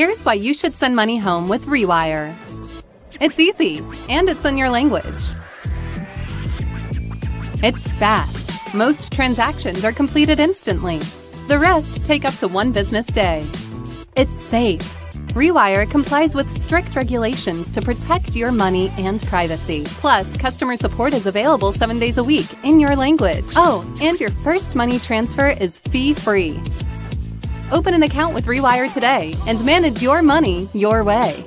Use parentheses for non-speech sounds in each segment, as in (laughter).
Here's why you should send money home with Rewire. It's easy, and it's in your language. It's fast. Most transactions are completed instantly. The rest take up to one business day. It's safe. Rewire complies with strict regulations to protect your money and privacy. Plus, customer support is available seven days a week in your language. Oh, and your first money transfer is fee-free. Open an account with Rewire today and manage your money your way.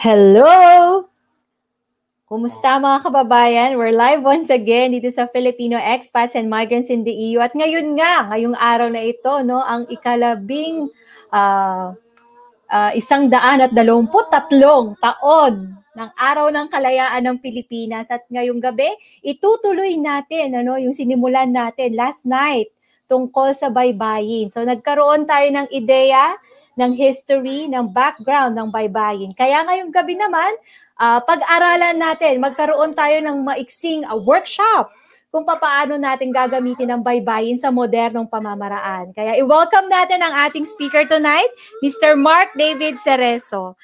Hello! Kumusta mga kababayan? We're live once again dito sa Filipino Expats and Migrants in the EU. At ngayon nga, ngayong araw na ito, no, ang ikalabing uh, uh, isang daan at dalawamput tatlong taon ng Araw ng Kalayaan ng Pilipinas. At ngayong gabi, itutuloy natin ano, yung sinimulan natin last night tungkol sa baybayin. So nagkaroon tayo ng ideya, ng history, ng background ng baybayin. Kaya ngayong gabi naman, uh, pag-aralan natin, magkaroon tayo ng maiksing uh, workshop kung paano natin gagamitin ang baybayin sa modernong pamamaraan. Kaya i-welcome natin ang ating speaker tonight, Mr. Mark David Cerezo.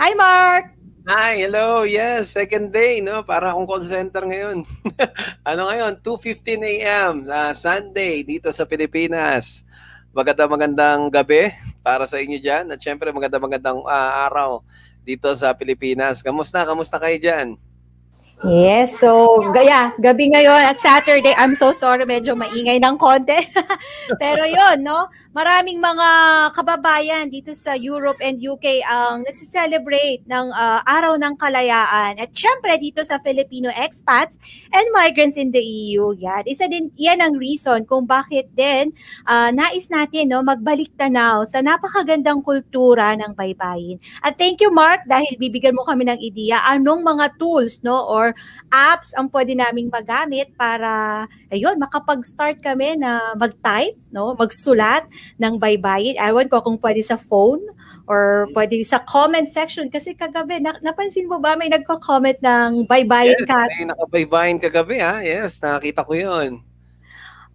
Hi, Mark! Hi, hello. Yes, second day, no? Para akong call center ngayon. (laughs) ano ngayon? 2.15 a.m. Uh, Sunday dito sa Pilipinas. Maganda magandang gabi para sa inyo dyan. At syempre maganda magandang uh, araw dito sa Pilipinas. Kamusta? Kamusta kayo dyan? Yes, so yeah, gabi ngayon at Saturday, I'm so sorry, medyo maingay ng konti. (laughs) Pero yon no? Maraming mga kababayan dito sa Europe and UK ang nagse-celebrate ng uh, Araw ng Kalayaan. At syempre dito sa Filipino expats and migrants in the EU, yan. Isa din, yan ang reason kung bakit din uh, nais natin no, magbalik tanaw sa napakagandang kultura ng baybayin. At thank you, Mark, dahil bibigyan mo kami ng ideya anong mga tools no, or apps ang pwede naming magamit para, ayun, makapag-start kami na mag-type, no? magsulat ng baybayin. iwan ko kung pwede sa phone or mm-hmm. pwede sa comment section. Kasi kagabi, na- napansin mo ba may nagko-comment ng baybayin yes, ka? Yes, may nakabaybayin kagabi ha. Yes, nakita ko yun.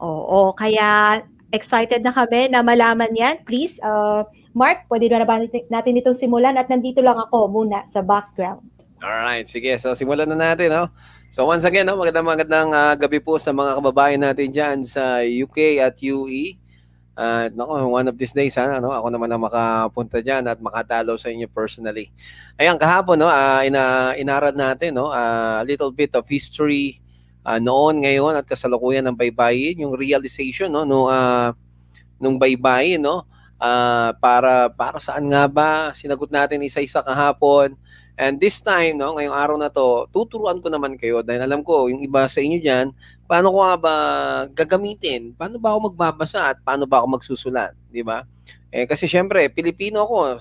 Oo, kaya excited na kami na malaman yan. Please, uh, Mark, pwede na ba natin itong simulan at nandito lang ako muna sa background. Alright, sige. So, simulan na natin, no? So, once again, no, magandang magandang uh, gabi po sa mga kababayan natin dyan sa UK at UE. At uh, no, one of these days sana no, ako naman ang makapunta diyan at makatalo sa inyo personally. Ayun kahapon no, uh, ina, inaral natin no, uh, a little bit of history uh, noon ngayon at kasalukuyan ng baybayin, yung realization no no uh, nung baybayin no uh, para para saan nga ba sinagot natin isa-isa kahapon And this time, no, ngayong araw na to, tuturuan ko naman kayo dahil alam ko, yung iba sa inyo dyan, paano ko nga ba gagamitin? Paano ba ako magbabasa at paano ba ako magsusulat? Di ba? Eh, kasi syempre, Pilipino ako.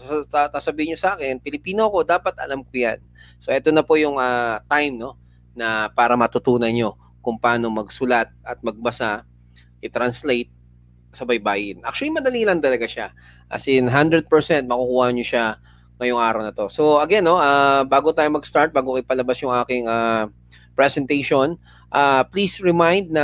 Sasabihin nyo sa akin, Pilipino ako, dapat alam ko yan. So, ito na po yung uh, time, no, na para matutunan nyo kung paano magsulat at magbasa, i-translate sabay baybayin. Actually, madali lang talaga siya. As in, 100% makukuha nyo siya ngayong araw na to. So again, no, uh, bago tayo mag-start, bago ko ipalabas yung aking uh, presentation, uh, please remind na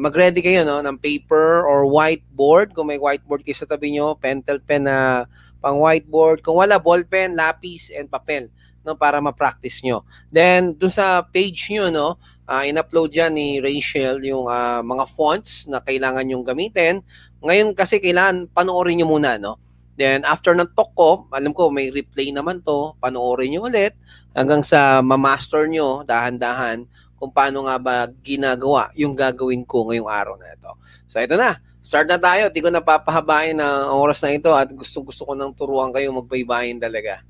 mag-ready kayo no, ng paper or whiteboard. Kung may whiteboard kayo sa tabi nyo, pentel pen na uh, pang whiteboard. Kung wala, ballpen, lapis, and papel no, para ma-practice nyo. Then, dun sa page nyo, no, uh, in-upload dyan ni Rachel yung uh, mga fonts na kailangan yung gamitin. Ngayon kasi kailangan panoorin niyo muna, no? Then after ng talk ko, alam ko may replay naman to, panoorin nyo ulit hanggang sa ma-master nyo dahan-dahan kung paano nga ba ginagawa yung gagawin ko ngayong araw na ito. So ito na, start na tayo. Di ko napapahabain ang oras na ito at gusto gusto ko nang turuan kayo magbaybayin talaga.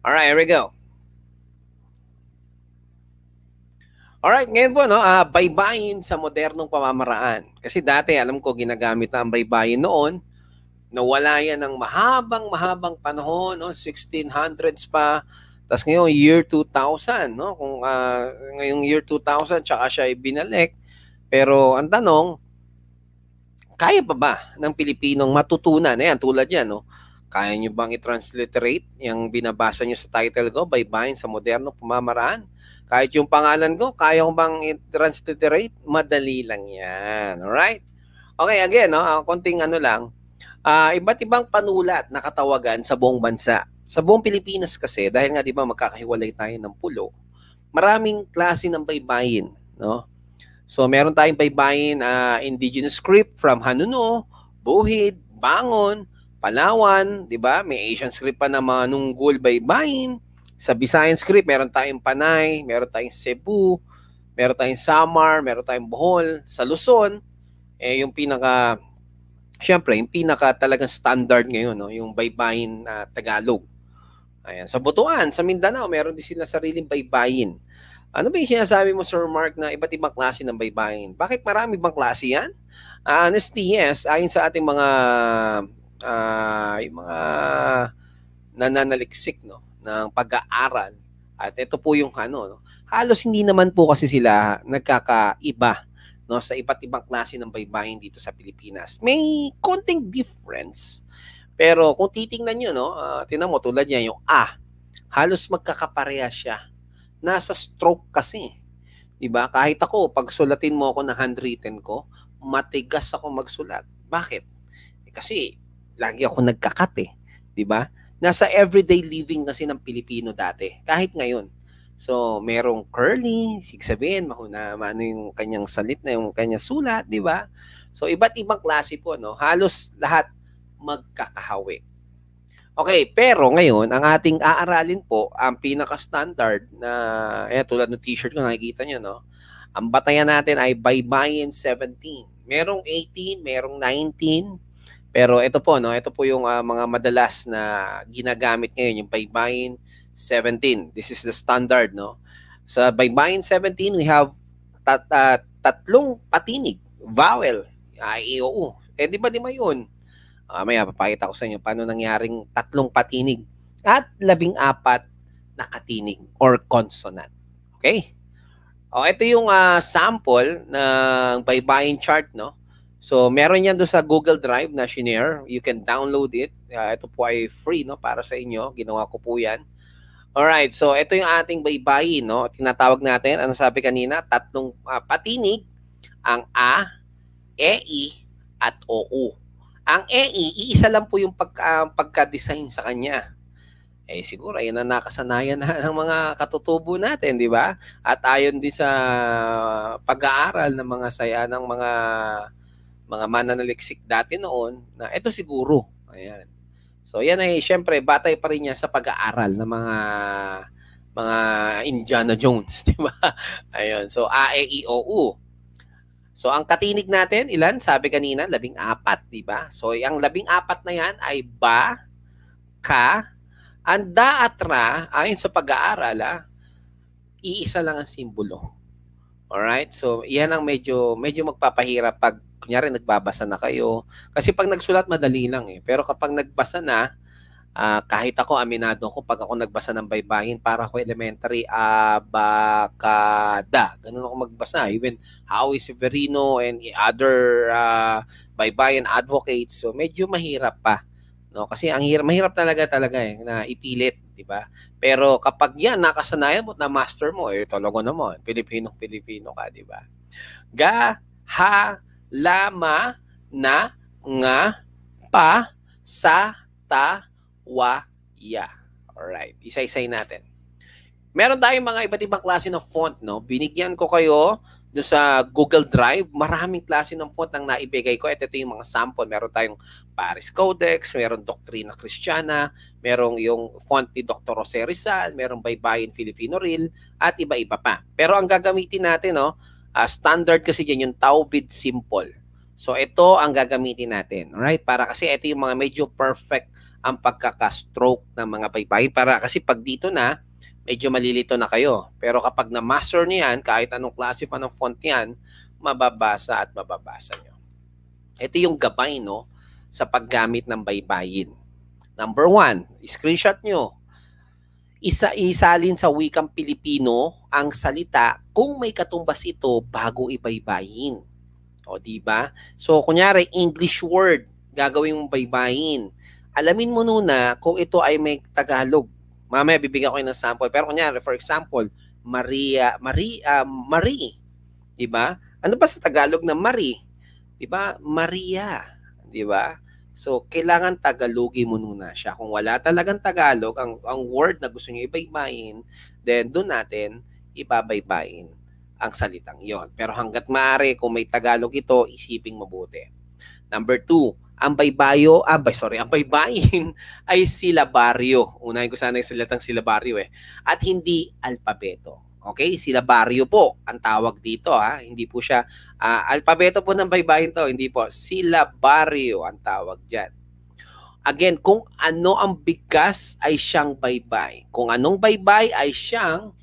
Alright, here we go. Alright, ngayon po, no, uh, baybayin sa modernong pamamaraan. Kasi dati, alam ko, ginagamit na ang baybayin noon Nawala yan ng mahabang mahabang panahon, no? 1600s pa. Tapos ngayon, year 2000, no? Kung uh, ngayong year 2000, tsaka siya ay binalik. Pero ang tanong, kaya pa ba ng Pilipinong matutunan? Ayan, tulad niyan no? Kaya nyo bang i-transliterate yung binabasa nyo sa title ko, Baybayin sa Modernong Pamamaraan? Kahit yung pangalan ko, kaya ko bang i-transliterate? Madali lang yan, alright? Okay, again, no? Ah, konting ano lang, uh, iba't ibang panulat na katawagan sa buong bansa. Sa buong Pilipinas kasi, dahil nga 'di ba magkakahiwalay tayo ng pulo, maraming klase ng baybayin, no? So meron tayong baybayin uh, indigenous script from Hanuno, Buhid, Bangon, Palawan, 'di ba? May Asian script pa na mga Nunggol baybayin. Sa Visayan script, meron tayong Panay, meron tayong Cebu, meron tayong Samar, meron tayong Bohol, sa Luzon, eh yung pinaka Siyempre, yung pinaka talagang standard ngayon, no? yung baybayin na uh, Tagalog. Ayan. Sa Butuan, sa Mindanao, meron din sila sariling baybayin. Ano ba yung sinasabi mo, Sir Mark, na iba't ibang klase ng baybayin? Bakit marami bang klase yan? Uh, honestly, yes. Ayon sa ating mga uh, yung mga nananaliksik no, ng pag-aaral, at ito po yung ano, no? halos hindi naman po kasi sila nagkakaiba no sa iba't ibang klase ng baybayin dito sa Pilipinas. May konting difference. Pero kung titingnan niyo no, uh, tinan mo tulad niya yung A, halos magkakapareha siya. Nasa stroke kasi. 'Di ba? Kahit ako pag sulatin mo ako ng handwritten ko, matigas ako magsulat. Bakit? Eh, kasi lagi ako nagkakate, eh. 'Di ba? Nasa everyday living kasi ng Pilipino dati. Kahit ngayon, So, merong curly, sig sabihin, mahuna, ano yung kanyang salit na yung kanyang sulat, di ba? So, iba't ibang klase po, no? Halos lahat magkakahawi. Okay, pero ngayon, ang ating aaralin po, ang pinaka-standard na, eh, tulad ng t-shirt ko, nakikita nyo, no? Ang batayan natin ay Baybayin 17. Merong 18, merong 19, pero ito po, no? Ito po yung uh, mga madalas na ginagamit ngayon, yung Baybayin 17. This is the standard, no? Sa so, baybayin 17, we have tat, uh, tatlong patinig, vowel, I, O, U. Eh, di ba lima yun? Uh, ah, maya, papakita ko sa inyo paano nangyaring tatlong patinig at labing apat na katinig or consonant. Okay? O, oh, ito yung uh, sample ng baybayin chart, no? So, meron yan doon sa Google Drive na shinare. You can download it. Uh, ito po ay free, no? Para sa inyo. Ginawa ko po yan. Alright, so ito yung ating baybay, no? Tinatawag natin, ano sabi kanina, tatlong uh, patinig, ang A, E, I, at O, U. Ang E, I, iisa lang po yung pag, uh, pagka-design sa kanya. Eh siguro, ayun ang nakasanayan na (laughs) ng mga katutubo natin, di ba? At ayon din sa pag-aaral ng mga saya ng mga mga mananaliksik dati noon, na ito siguro. Ayan. So yan ay syempre batay pa rin yan sa pag-aaral ng mga mga Indiana Jones, (laughs) di ba? Ayun. So A E I O U. So ang katinig natin ilan? Sabi kanina, labing apat, di ba? So ang labing apat na yan ay ba, ka, anda at ra, ayon sa pag-aaral, ah, iisa lang ang simbolo. All right? So, yan ang medyo medyo magpapahirap pag kunyari nagbabasa na kayo. Kasi pag nagsulat, madali lang eh. Pero kapag nagbasa na, uh, kahit ako, aminado ako, pag ako nagbasa ng baybayin, para ako elementary, abakada. Ganun ako magbasa. Even Howie Severino and other uh, baybayin advocates. So, medyo mahirap pa. No, kasi ang hirap, mahirap talaga talaga eh, na ipilit, 'di ba? Pero kapag 'yan nakasanayan mo na master mo, eh talaga naman, Pilipinong Pilipino ka, 'di ba? Ga ha lama na nga pa sa ta wa ya. Alright, isa-isay natin. Meron tayong mga iba't ibang klase ng font, no? Binigyan ko kayo do sa Google Drive, maraming klase ng font ang naibigay ko. Ito, ito yung mga sample. Meron tayong Paris Codex, meron Doctrina Christiana, merong yung font ni Dr. Jose Rizal, merong Baybayin Filipino Real, at iba-iba pa. Pero ang gagamitin natin, no, oh, Uh, standard kasi dyan yung Taubid Simple. So ito ang gagamitin natin, right? Para kasi ito yung mga medyo perfect ang pagkaka-stroke ng mga paypay para kasi pag dito na medyo malilito na kayo. Pero kapag na-master niyo yan, kahit anong klase pa ng font yan, mababasa at mababasa niyo. Ito yung gabay no sa paggamit ng baybayin. Number one, screenshot nyo isa isalin sa wikang Pilipino ang salita kung may katumbas ito bago ibaybayin. O di ba? So kunyari English word gagawin mong baybayin. Alamin mo muna kung ito ay may Tagalog. Mamaya bibigyan ko ng sample. Pero kunyari for example, Maria, Maria, uh, um, Marie. Di ba? Ano ba sa Tagalog na Marie? Di ba? Maria. Di ba? So, kailangan Tagalogi mo muna siya. Kung wala talagang Tagalog, ang, ang word na gusto nyo ibaybayin, then doon natin ibabaybayin ang salitang yon. Pero hanggat maaari, kung may Tagalog ito, isiping mabuti. Number two, ang baybayo, ah, bay, sorry, ang baybayin (laughs) ay silabaryo. Unahin ko sana yung salitang silabaryo eh. At hindi alpabeto. Okay, sila barrio po ang tawag dito ha. Hindi po siya uh, alpabeto po ng baybayin to, hindi po. Sila barrio ang tawag diyan. Again, kung ano ang bigkas ay siyang baybay. Kung anong baybay ay siyang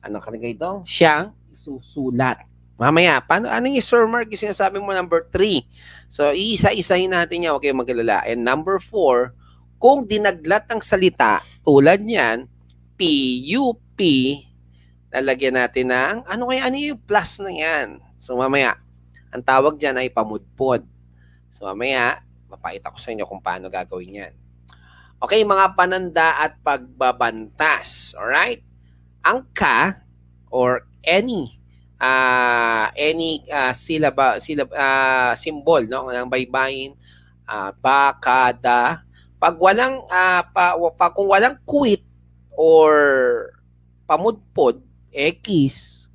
ano kalagay ito? Siyang isusulat. Mamaya, paano, ano yung Sir Mark yung sinasabi mo number 3? So, iisa-isahin natin yan. Okay, magkalala. And number 4, kung dinaglat ng salita tulad niyan, P, U, P, lalagyan natin ng, ano kaya, ano yung plus na yan? So mamaya, ang tawag dyan ay pamudpod. So mamaya, mapakita ko sa inyo kung paano gagawin yan. Okay, mga pananda at pagbabantas. Alright? Ang ka or any uh, any uh, silaba, silaba, uh, symbol no, ng baybayin, uh, ah, bakada. Pag walang, uh, pa, pa, kung walang quit or pamudpod, X,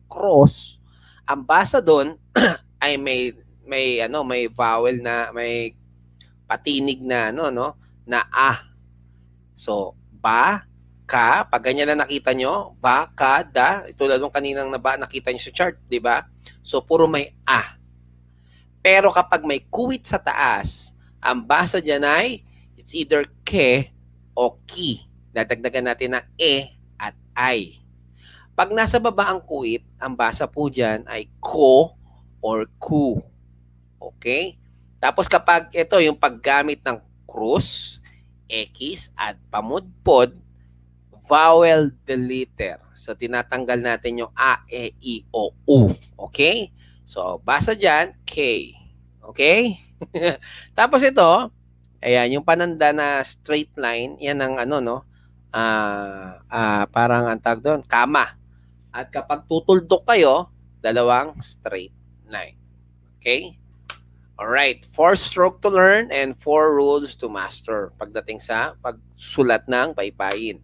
cross, ang basa doon (clears throat) ay may may ano, may vowel na may patinig na ano no, na ah. So, ba, ka, pag ganyan na nakita nyo, ba, ka, da, ito lalong kaninang na ba, nakita nyo sa chart, di ba? So, puro may ah. Pero kapag may kuwit sa taas, ang basa diyan ay, it's either ke o ki. Dadagdagan natin ng e at i. Pag nasa baba ang kuwit, ang basa po dyan ay ko or ku. Okay? Tapos kapag ito, yung paggamit ng krus, ekis, at pamudpod, vowel deleter. So, tinatanggal natin yung a, e, i, o, u. Okay? So, basa dyan, K. Okay? (laughs) Tapos ito, ayan, yung pananda na straight line, yan ang ano, no? Ah, uh, uh, parang ang tawag doon, kama. At kapag tutuldok kayo, dalawang straight nine. Okay? All right, four stroke to learn and four rules to master pagdating sa pagsulat ng paypayin.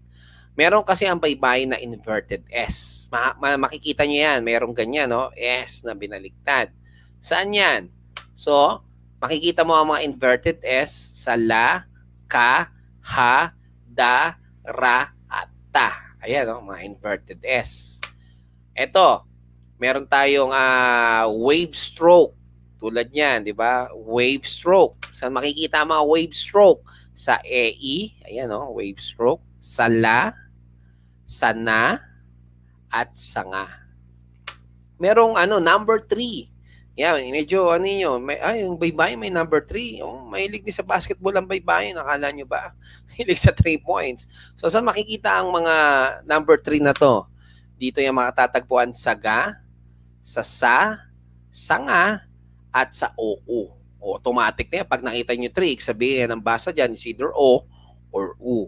Meron kasi ang paypayin na inverted S. Ma- ma- makikita nyo yan, Meron ganyan, no? S na binaligtad. Saan yan? So, makikita mo ang mga inverted S sa la, ka, ha, da, ra, at ta. Ayan, no? mga inverted S. Eto, meron tayong uh, wave stroke. Tulad niyan, di ba? Wave stroke. Saan makikita mga wave stroke? Sa EE, e, ayan o, oh, wave stroke. Sa LA, sa NA, at sa NGA. Merong ano, number 3. Yeah, medyo ano niyo, may ay yung baybay may number 3. Oh, mahilig din sa basketball ang baybay, nakala niyo ba? (laughs) Hilig sa three points. So saan makikita ang mga number 3 na to? Dito yung mga tatagpuan sa ga, sa sa, sa nga, at sa oo. O, automatic na yan. Pag nakita nyo trick, sabihin ang basa dyan is either o or u.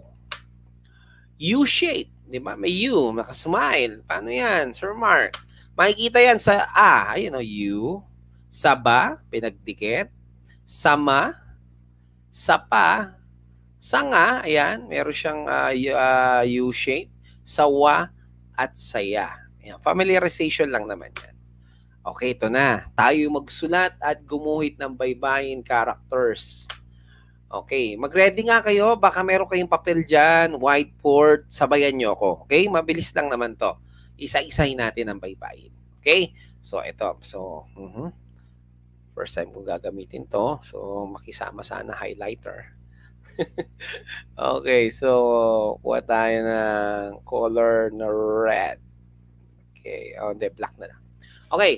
U-shape. Di ba? May U. Nakasmile. Paano yan? Sir Mark. Makikita yan sa A. Ayun o, oh, U. Sa ba, pinagdikit. Sama. Sa pa. Sa nga, ayan. Meron siyang uh, ah, ah, U-shape. Uh, sa wa at saya. Ayan, familiarization lang naman yan. Okay, ito na. Tayo magsulat at gumuhit ng baybayin characters. Okay, mag-ready nga kayo. Baka meron kayong papel dyan, whiteboard, sabayan nyo ako. Okay, mabilis lang naman to. Isa-isahin natin ang baybayin. Okay, so ito. So, uh-huh. first time ko gagamitin to. So, makisama sana highlighter. (laughs) okay, so kuha tayo ng color na red. Okay, oh, hindi, black na lang. Okay,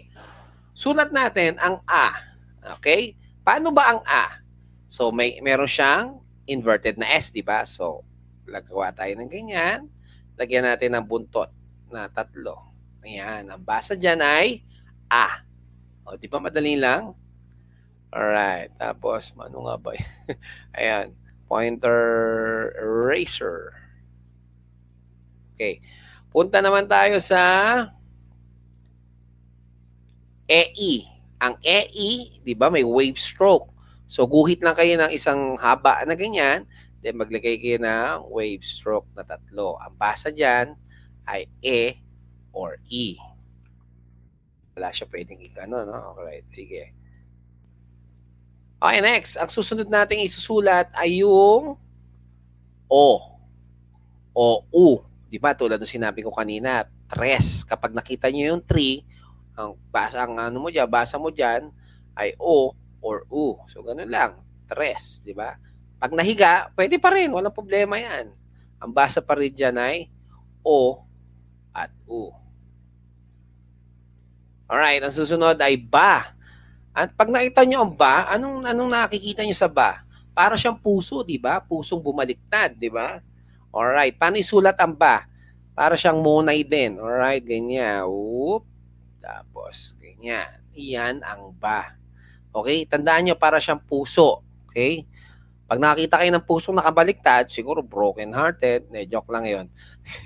sulat natin ang A. Okay? Paano ba ang A? So, may, meron siyang inverted na S, di ba? So, lagawa tayo ng ganyan. Lagyan natin ng buntot na tatlo. Ayan. Ang basa dyan ay A. O, di ba madali lang? Alright. Tapos, ano nga ba? (laughs) Ayan pointer eraser. Okay. Punta naman tayo sa EE. E. Ang EE, e, di ba, may wave stroke. So, guhit lang kayo ng isang haba na ganyan, then maglagay kayo ng wave stroke na tatlo. Ang basa dyan ay E or E. Wala siya pwedeng ikano, no? Alright, sige. Okay, next. Ang susunod nating isusulat ay yung O. O, U. Di ba? Tulad ng sinabi ko kanina, tres. Kapag nakita nyo yung three, ang, basa, ang ano mo dyan, basa mo dyan, ay O or U. So, ganun lang. Tres. Di ba? Pag nahiga, pwede pa rin. Walang problema yan. Ang basa pa rin dyan ay O at U. Alright, ang susunod ay ba. At pag nakita nyo ang ba, anong, anong nakikita nyo sa ba? Para siyang puso, di ba? Pusong bumaliktad, di ba? Alright, paano isulat ang ba? Para siyang monay din. Alright, ganyan. Oop. Tapos, ganyan. Iyan ang ba. Okay, tandaan nyo, para siyang puso. Okay? Pag nakita kayo ng pusong nakabaliktad, siguro broken-hearted. Eh, joke lang yon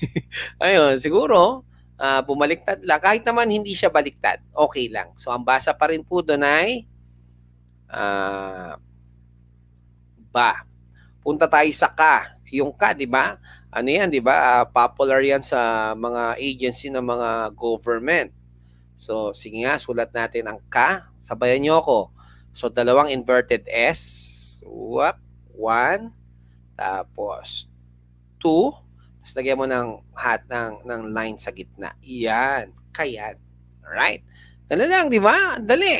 (laughs) Ayun, siguro, uh, bumaliktad lang. Kahit naman hindi siya baliktad, okay lang. So ang basa pa rin po doon ay uh, ba. Punta tayo sa ka. Yung ka, di ba? Ano yan, di ba? Uh, popular yan sa mga agency ng mga government. So sige nga, sulat natin ang ka. Sabayan nyo ako. So dalawang inverted S. Whoop. One. Tapos two tapos lagyan mo ng hat ng, ng line sa gitna. Yan. Kayan. Alright? Ganun lang, di ba? dali.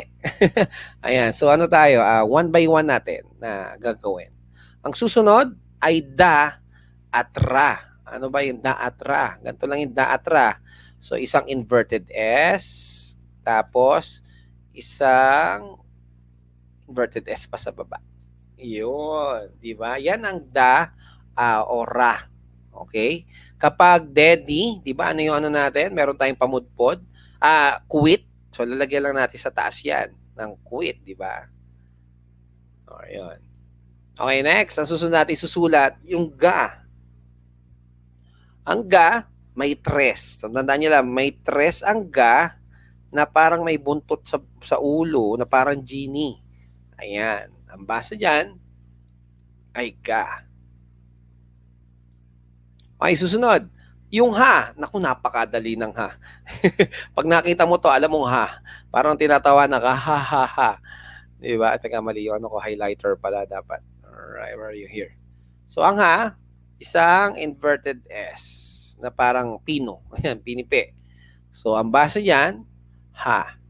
(laughs) Ayan. So ano tayo? Uh, one by one natin na gagawin. Ang susunod ay da at ra. Ano ba yung da at ra? Ganito lang yung da at ra. So isang inverted S. Tapos isang inverted S pa sa baba. Yun. Di ba? Yan ang da uh, o ra. Okay? Kapag daddy, di ba ano yung ano natin? Meron tayong pamudpod. Ah, quit. So lalagyan lang natin sa taas yan ng quit, di ba? Oh, Ayun. Okay, next. Ang susunod natin susulat, yung ga. Ang ga, may tres. So, tandaan nyo lang, may tres ang ga na parang may buntot sa, sa ulo na parang genie. Ayan. Ang basa dyan ay ga. May susunod, yung ha, naku napakadali ng ha. (laughs) Pag nakita mo to, alam mong ha. Parang tinatawa na ka, ha ha ha. Di ba? Teka mali yung ano ko, highlighter pala dapat. Alright, where are you here? So ang ha, isang inverted S na parang pino. (laughs) Ayan, pinipi. So ang base niyan, ha.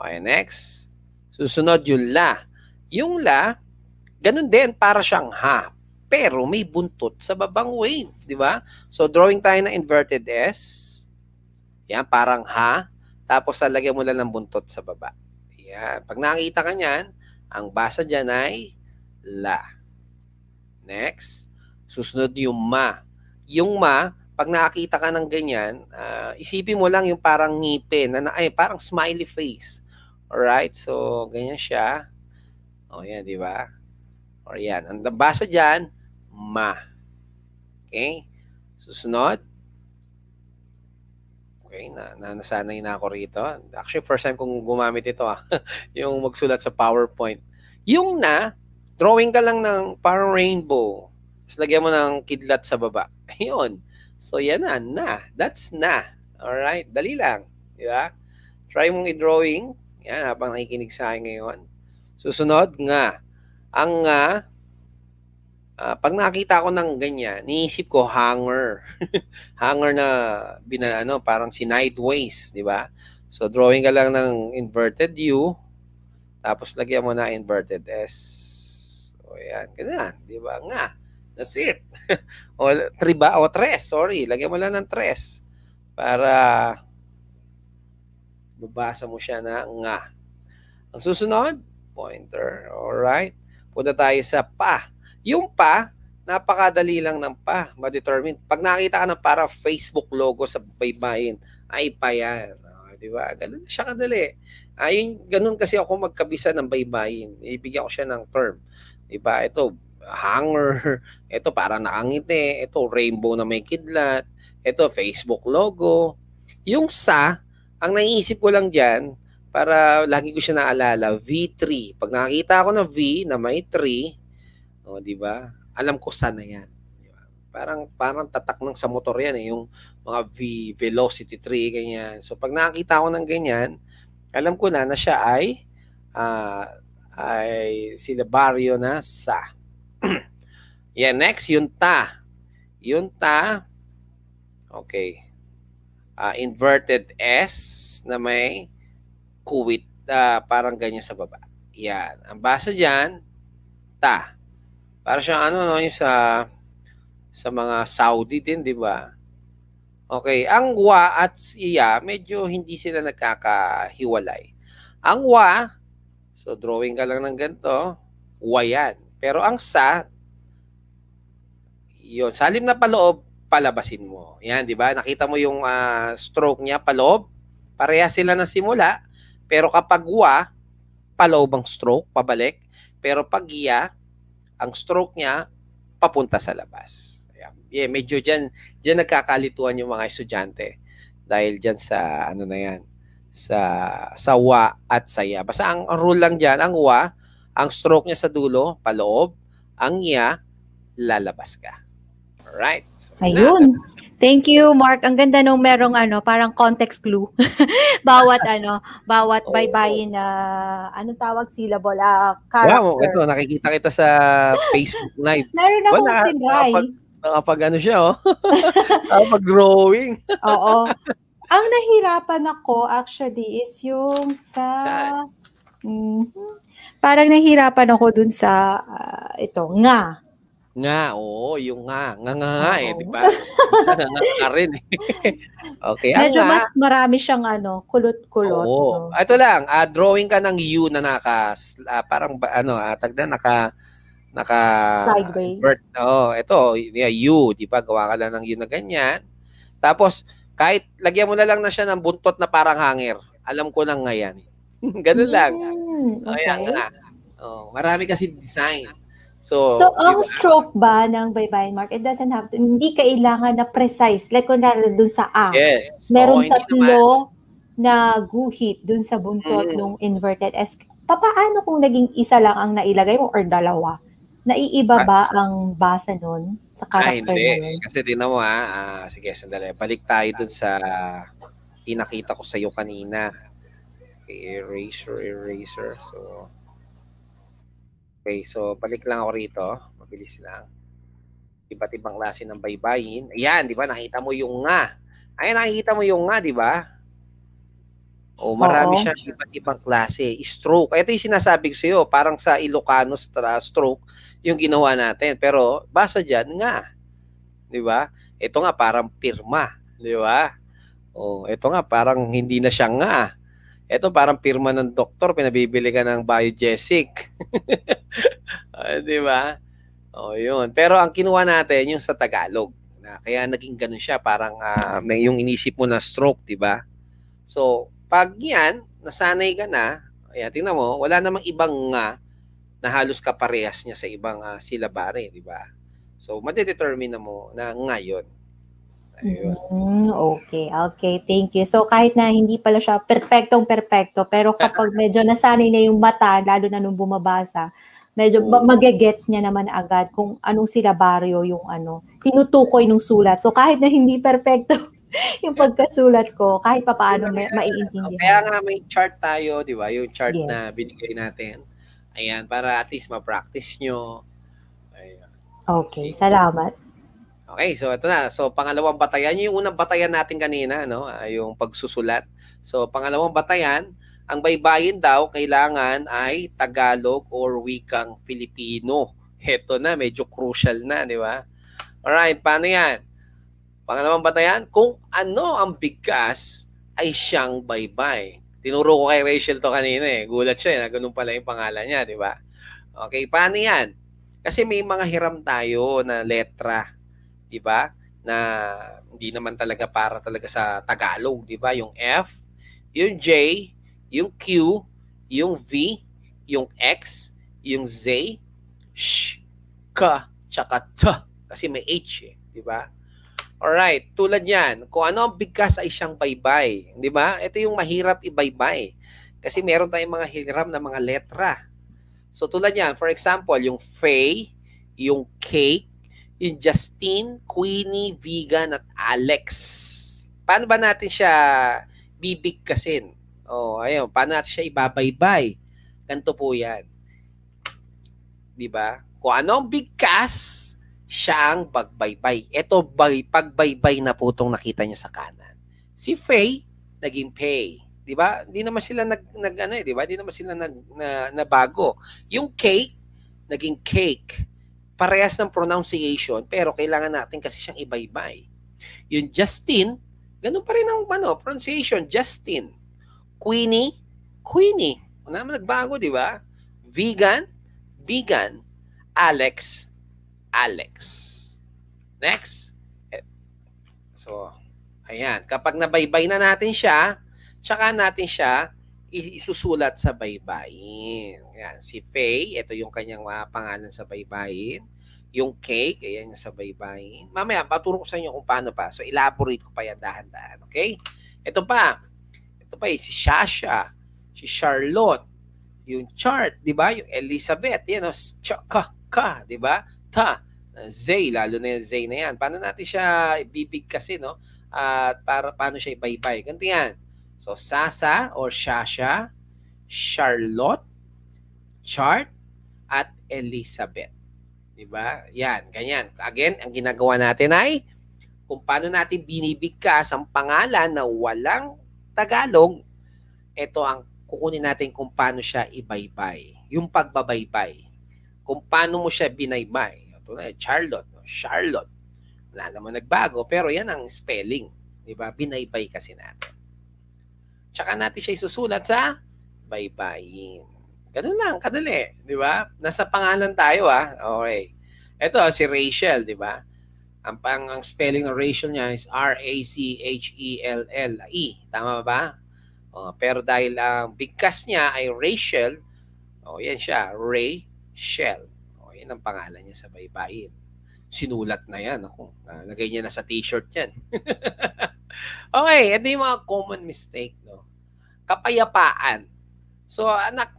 Okay, next. Susunod yung la. Yung la, ganun din para siyang ha pero may buntot sa babang wave, di ba? So, drawing tayo ng inverted S. Yan, parang ha. Tapos, lalagyan mo lang ng buntot sa baba. Yan. Pag nakita ka niyan, ang basa dyan ay la. Next, susunod yung ma. Yung ma, pag nakakita ka ng ganyan, uh, isipin mo lang yung parang ngipin, na, ay, parang smiley face. Alright? So, ganyan siya. O, yan, di ba? O, yan. Ang basa dyan, ma. Okay? Susunod. Okay, na, na nasanay na ako rito. Actually, first time kong gumamit ito ah. (laughs) yung magsulat sa PowerPoint. Yung na, drawing ka lang ng parang rainbow. Tapos lagyan mo ng kidlat sa baba. (laughs) Ayun. So, yan na, na. That's na. Alright, dali lang. Di ba? Try mong i-drawing. Yan, habang nakikinig sa akin ngayon. Susunod, nga. Ang nga, Uh, pag nakakita ko ng ganyan, niisip ko hanger. (laughs) hanger na bina, ano, parang si Nightways, di ba? So drawing ka lang ng inverted U, tapos lagyan mo na inverted S. O yan, ganyan, di ba? Nga, that's it. (laughs) o tri ba? O tres, sorry. Lagyan mo lang ng tres para babasa mo siya na nga. Ang susunod, pointer. All right. Punta tayo sa pa yung pa, napakadali lang ng pa, ma-determine. Pag nakita ka ng para Facebook logo sa baybayin, ay pa yan. Oh, di ba? Ganun na siya kadali. Ayun, ah, ganun kasi ako magkabisa ng baybayin. Ibigyan ko siya ng term. Di ba? Ito, hanger. (laughs) Ito, para nakangiti. Ito, rainbow na may kidlat. Ito, Facebook logo. Yung sa, ang naiisip ko lang dyan, para lagi ko siya naalala, V3. Pag nakita ako na V na may 3, o, di ba? Alam ko sana yan. Diba? Parang, parang tatak ng sa motor yan eh, yung mga V, velocity 3, ganyan. So, pag nakakita ko ng ganyan, alam ko na na siya ay uh, ay sila Barrio na sa. yeah, (clears throat) next, yung ta. Yung ta, okay, uh, inverted S na may kuwit, uh, parang ganyan sa baba. Yan. Ang basa dyan, ta. Para siyang ano no, yung sa sa mga Saudi din, 'di ba? Okay, ang wa at iya, medyo hindi sila nagkakahiwalay. Ang wa, so drawing ka lang ng ganito, wa yan. Pero ang sa, yon salim na paloob, palabasin mo. Yan, di ba? Nakita mo yung uh, stroke niya, paloob. Pareha sila na simula. Pero kapag wa, paloob ang stroke, pabalik. Pero pag iya, ang stroke niya papunta sa labas. Ayan. Yeah, medyo diyan diyan nagkakalituan yung mga estudyante dahil diyan sa ano na yan sa sa wa at saya. Basta ang, ang rule lang diyan, ang wa, ang stroke niya sa dulo, paloob, ang ya, lalabas ka. Alright. So, Ayun. Na. Thank you, Mark. Ang ganda nung merong ano, parang context clue. (laughs) bawat ano, bawat oh. bye-bye na uh, ano tawag syllable? Uh, character. Wow, ito, nakikita kita sa Facebook Live. Meron akong Wala, tinry. Nakapag, nakapag ano siya, oh. (laughs) nakapag drawing. Oo. Ang nahirapan ako actually is yung sa... Saan? Mm, parang nahirapan ako dun sa uh, ito, nga nga, oo, yung nga, nga nga nga eh, di ba? nga nga rin eh. (laughs) okay, Medyo nga. mas marami siyang ano, kulot-kulot. Oo. No? Ito lang, uh, drawing ka ng U na naka, uh, parang ano, uh, ah, tagda, naka, naka, sideways. Birth, oh, ito, yeah, U, di ba? Gawa ka lang ng U na ganyan. Tapos, kahit lagyan mo na lang na siya ng buntot na parang hanger. Alam ko lang nga yan. (laughs) Ganun lang. Hmm, okay. O, yan nga. Oh, marami kasi design. So, so ang diba? stroke ba ng baybayin mark, it doesn't have to, hindi kailangan na precise. Like, kunwari doon sa A, yes. meron Oo, tatlo na guhit doon sa buntot mm. ng inverted S. Papaano kung naging isa lang ang nailagay mo or dalawa? Naiiba ah. ba ang basa nun sa ah, character ah, hindi. Nun? Kasi tinan mo ha, uh, ah, sige, sandali. Balik tayo dun sa pinakita ko sa iyo kanina. Eraser, eraser. So, Okay, so balik lang ako rito. Mabilis lang. Iba't ibang klase ng baybayin. Ayan, di ba? Nakita mo yung nga. Ayan, nakikita mo yung nga, di ba? O, oh, marami Oo. siyang iba't ibang klase. Stroke. Ito yung sinasabi ko sa'yo. Parang sa Ilocano stroke yung ginawa natin. Pero basa dyan, nga. Di ba? Ito nga, parang pirma. Di ba? O, oh, ito nga, parang hindi na siya nga. Ito parang pirma ng doktor, pinabibili ka ng biogesic. (laughs) Ah, di ba? O oh, yun. Pero ang kinuha natin yung sa Tagalog. Na, kaya naging ganun siya. Parang uh, may yung inisip mo na stroke, di ba? So, pag yan, nasanay ka na, ayan, tingnan mo, wala namang ibang uh, na halos kaparehas niya sa ibang uh, silabare, di ba? So, madedetermine na mo na ngayon Ayun. Mm, okay, okay. Thank you. So kahit na hindi pala siya perfectong perfecto, pero kapag (laughs) medyo nasanay na yung mata, lalo na nung bumabasa, medyo mm. magagets niya naman agad kung anong silabaryo yung ano, tinutukoy ng sulat. So kahit na hindi perfecto (laughs) yung pagkasulat ko, kahit pa paano may, maiintindihan. Kaya nga may chart tayo, di ba? Yung chart yes. na binigay natin. Ayan, para at least ma-practice nyo. Ayan. Okay, See? salamat. Okay, so ito na. So pangalawang batayan, yung unang batayan natin kanina, no? Ah, yung pagsusulat. So pangalawang batayan, ang baybayin daw kailangan ay Tagalog or wikang Filipino. Heto na, medyo crucial na, di ba? Alright, paano yan? Pangalawang batayan, kung ano ang bigkas ay siyang baybay. Tinuro ko kay Rachel to kanina eh. Gulat siya eh, ganun pala yung pangalan niya, di ba? Okay, paano yan? Kasi may mga hiram tayo na letra 'di ba? Na hindi naman talaga para talaga sa Tagalog, 'di ba? Yung F, yung J, yung Q, yung V, yung X, yung Z, sh, k, tsaka t kasi may H, eh, 'di ba? Alright, tulad niyan, kung ano ang bigkas ay siyang baybay, di ba? Ito yung mahirap ibaybay. Kasi meron tayong mga hiram na mga letra. So tulad niyan, for example, yung fe, yung cake, yung Justine, Queenie, Vegan at Alex. Paano ba natin siya bibigkasin? oh, ayun, paano natin siya ibabaybay? Ganto po 'yan. 'Di ba? Kung ano ang bigkas, siya ang pagbaybay. Ito bay, pagbaybay na po itong nakita niya sa kanan. Si Faye, naging Pay. 'Di ba? Hindi naman sila nag, nag ano eh, 'di ba? Hindi naman sila nag na, nabago. Yung cake, naging cake parehas ng pronunciation pero kailangan natin kasi siyang ibaybay. Yung Justin, ganun pa rin ang ano, pronunciation, Justin. Queenie, Queenie. Ano naman nagbago, di ba? Vegan, vegan. Alex, Alex. Next. Eh, so, ayan. Kapag nabaybay na natin siya, tsaka natin siya isusulat sa baybayin. Yan, si Faye, ito yung kanyang uh, pangalan sa baybayin. Yung cake, ayan yung sa baybayin. Mamaya, paturo ko sa inyo kung paano pa. So, elaborate ko pa yan dahan-dahan. Okay? Ito pa. Ito pa, eh, si Shasha. Si Charlotte. Yung chart, di ba? Yung Elizabeth. Yan, o, oh, ka, ka, di ba? Ta, Zay, lalo na yung Zay na yan. Paano natin siya ibibig kasi, no? At uh, para, paano siya ibaybay? Ganito yan So, Sasa or Shasha, Charlotte, Chart, at Elizabeth. Diba? Yan, ganyan. Again, ang ginagawa natin ay kung paano natin binibigkas ang pangalan na walang Tagalog, ito ang kukunin natin kung paano siya ibaybay. Yung pagbabaybay. Kung paano mo siya binaybay. Ito na, Charlotte. Charlotte. Wala naman nagbago, pero yan ang spelling. Diba? Binaybay kasi natin tsaka natin siya isusulat sa baybayin. Ganun lang, kadali, di ba? Nasa pangalan tayo ah. Okay. Ito si Rachel, di ba? Ang pang ang spelling ng Rachel niya is R A C H E L L E. Tama ba? Oh, pero dahil ang bigkas niya ay Rachel, oh, yan siya, Ray Shell. Oh, yan ang pangalan niya sa baybayin. Sinulat na yan ako. Nalagay niya na sa t-shirt yan. (laughs) okay, ito yung mga common mistake kapayapaan. So, anak,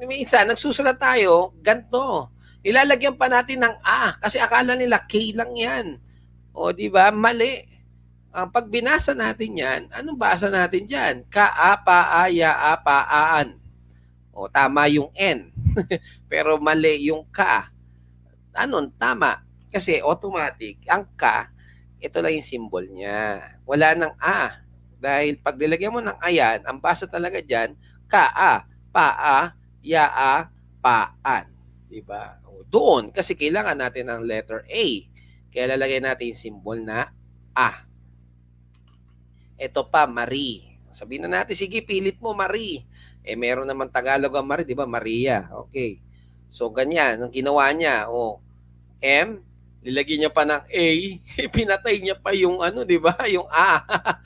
minsan, nagsusulat tayo, ganto. Nilalagyan pa natin ng A kasi akala nila K lang yan. O, di ba? Mali. Uh, pag binasa natin yan, anong basa natin diyan? Ka-a-pa-a-ya-a-pa-aan. O, tama yung N. (laughs) Pero mali yung ka. Anong tama? Kasi automatic, ang ka, ito lang yung symbol niya. Wala nang A. Dahil pag nilagyan mo ng ayan, ang basa talaga dyan, kaa, paa, yaa, paan. Diba? Doon, kasi kailangan natin ng letter A. Kaya lalagay natin yung symbol na A. Ito pa, Marie. Sabihin na natin, sige, pilit mo, Marie. Eh, meron naman Tagalog ang Marie, di ba? Maria. Okay. So, ganyan. Ang ginawa niya, o, oh, M, nilagyan niya pa ng A, (laughs) pinatay niya pa yung ano, 'di ba? Yung A.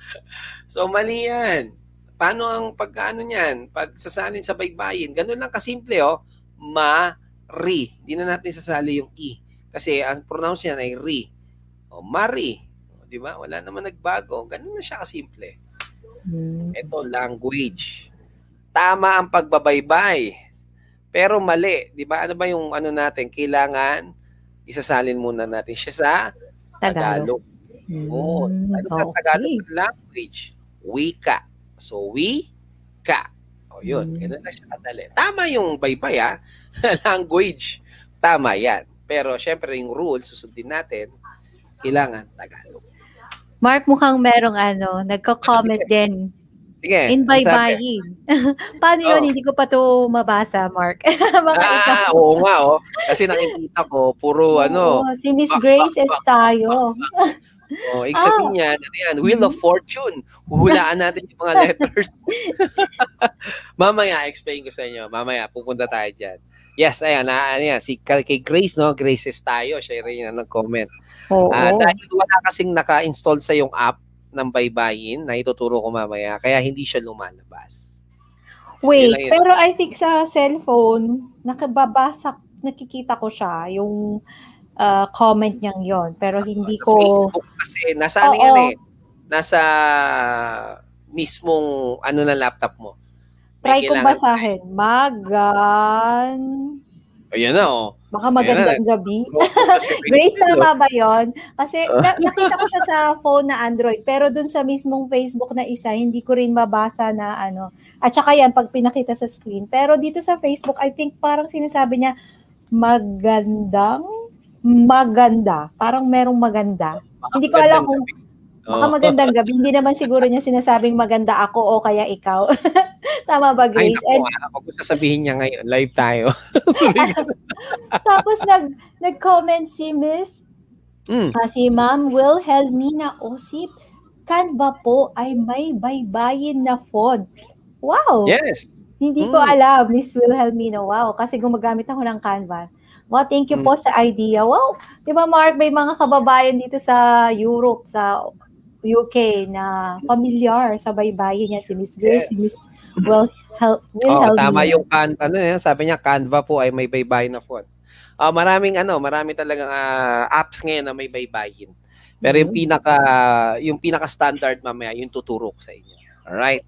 (laughs) so mali 'yan. Paano ang pagkaano niyan? Pag sasalin sa baybayin, ganun lang kasimple oh. Ma ri. Hindi na natin sasali yung E. Kasi ang pronounce niya ay ri. O mari. O, 'Di ba? Wala naman nagbago. Ganun na siya kasimple. Hmm. Ito language. Tama ang pagbabaybay. Pero mali, 'di ba? Ano ba yung ano natin? Kailangan isasalin muna natin siya sa Tagalog. Tagalog. Mm, oh, ano okay. Tagalog language? Wika. So, wika. O, oh, yun. Mm. Ganun na siya kadali. Tama yung baybay, ha? Ah. (laughs) language. Tama yan. Pero, syempre, yung rules, susundin natin, kailangan Tagalog. Mark, mukhang merong ano, nagko-comment (laughs) din Sige. In bye-bye. (laughs) Paano oh. Hindi ko pa to mabasa, Mark. Mga (laughs) ah, ikaw. oo nga, oh. Kasi nakikita ko, puro oh, ano. Si Miss Grace box, tayo. Box, Oh, ibig sabihin oh. niya, ano yan, Wheel of mm-hmm. Fortune. Huhulaan natin yung mga (laughs) letters. mamaya, explain ko sa inyo. Mamaya, pupunta tayo dyan. Yes, ayan, na, ah, ano yan, si kay Grace, no? Grace is tayo. Siya rin yung nag-comment. Oo. Uh, dahil wala kasing naka-install sa yung app, ng baybayin na ituturo ko mamaya, kaya hindi siya lumalabas. Wait, pero I think sa cellphone, nakababasa, nakikita ko siya, yung uh, comment niyang yon pero hindi ko... Facebook kasi, nasa ano yan eh? Nasa mismong ano na laptop mo. Try kong basahin. Magan... Ayan na, oh. Baka magandang gabi. (laughs) Grace, tama ba yon? Kasi ah. na- nakita ko siya sa phone na Android, pero dun sa mismong Facebook na isa, hindi ko rin mabasa na ano. At saka yan, pag pinakita sa screen. Pero dito sa Facebook, I think parang sinasabi niya, magandang maganda. Parang merong maganda. Hindi ko alam kung Baka oh. magandang gabi. Hindi naman siguro niya sinasabing maganda ako o kaya ikaw. (laughs) Tama ba, Grace? Ay, naku, And, ah. ako gusto sabihin niya ngayon. Live tayo. (laughs) Tapos nag, nag-comment si Miss, mm. uh, si Ma'am Wilhelmina Osip, kan ba po ay may baybayin na font? Wow! Yes! Hindi mm. ko alam, Miss Wilhelmina. Wow, kasi gumagamit ako ng Canva. Wow, thank you mm. po sa idea. Wow, di ba Mark, may mga kababayan dito sa Europe, sa UK na familiar sa baybayin niya si Miss Grace, yes. Miss Well help will oh, help tama me. yung kan ano eh, sabi niya Canva po ay may baybayin na font. Uh, ah, maraming ano, marami talagang uh, apps ngayon na may baybayin. Pero yung mm-hmm. pinaka yung pinaka standard mamaya yung tuturo ko sa inyo. All right.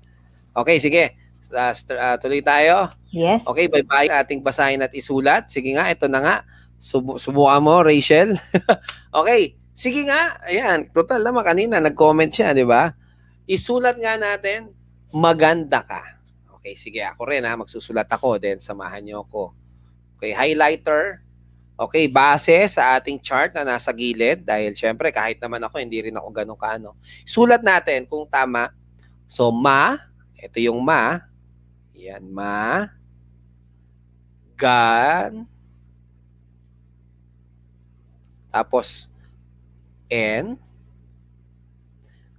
Okay, sige. Uh, uh, tuloy tayo. Yes. Okay, bye-bye. Ating basahin at isulat. Sige nga, ito na nga. Sub- subukan mo, Rachel. (laughs) okay. Sige nga, ayan, total naman kanina, nag-comment siya, di ba? Isulat nga natin, maganda ka. Okay, sige, ako rin ha, magsusulat ako, then samahan niyo ako. Okay, highlighter. Okay, base sa ating chart na nasa gilid, dahil syempre, kahit naman ako, hindi rin ako ganun kaano. Sulat natin kung tama. So, ma, ito yung ma. Yan, ma. Gan. Tapos, N.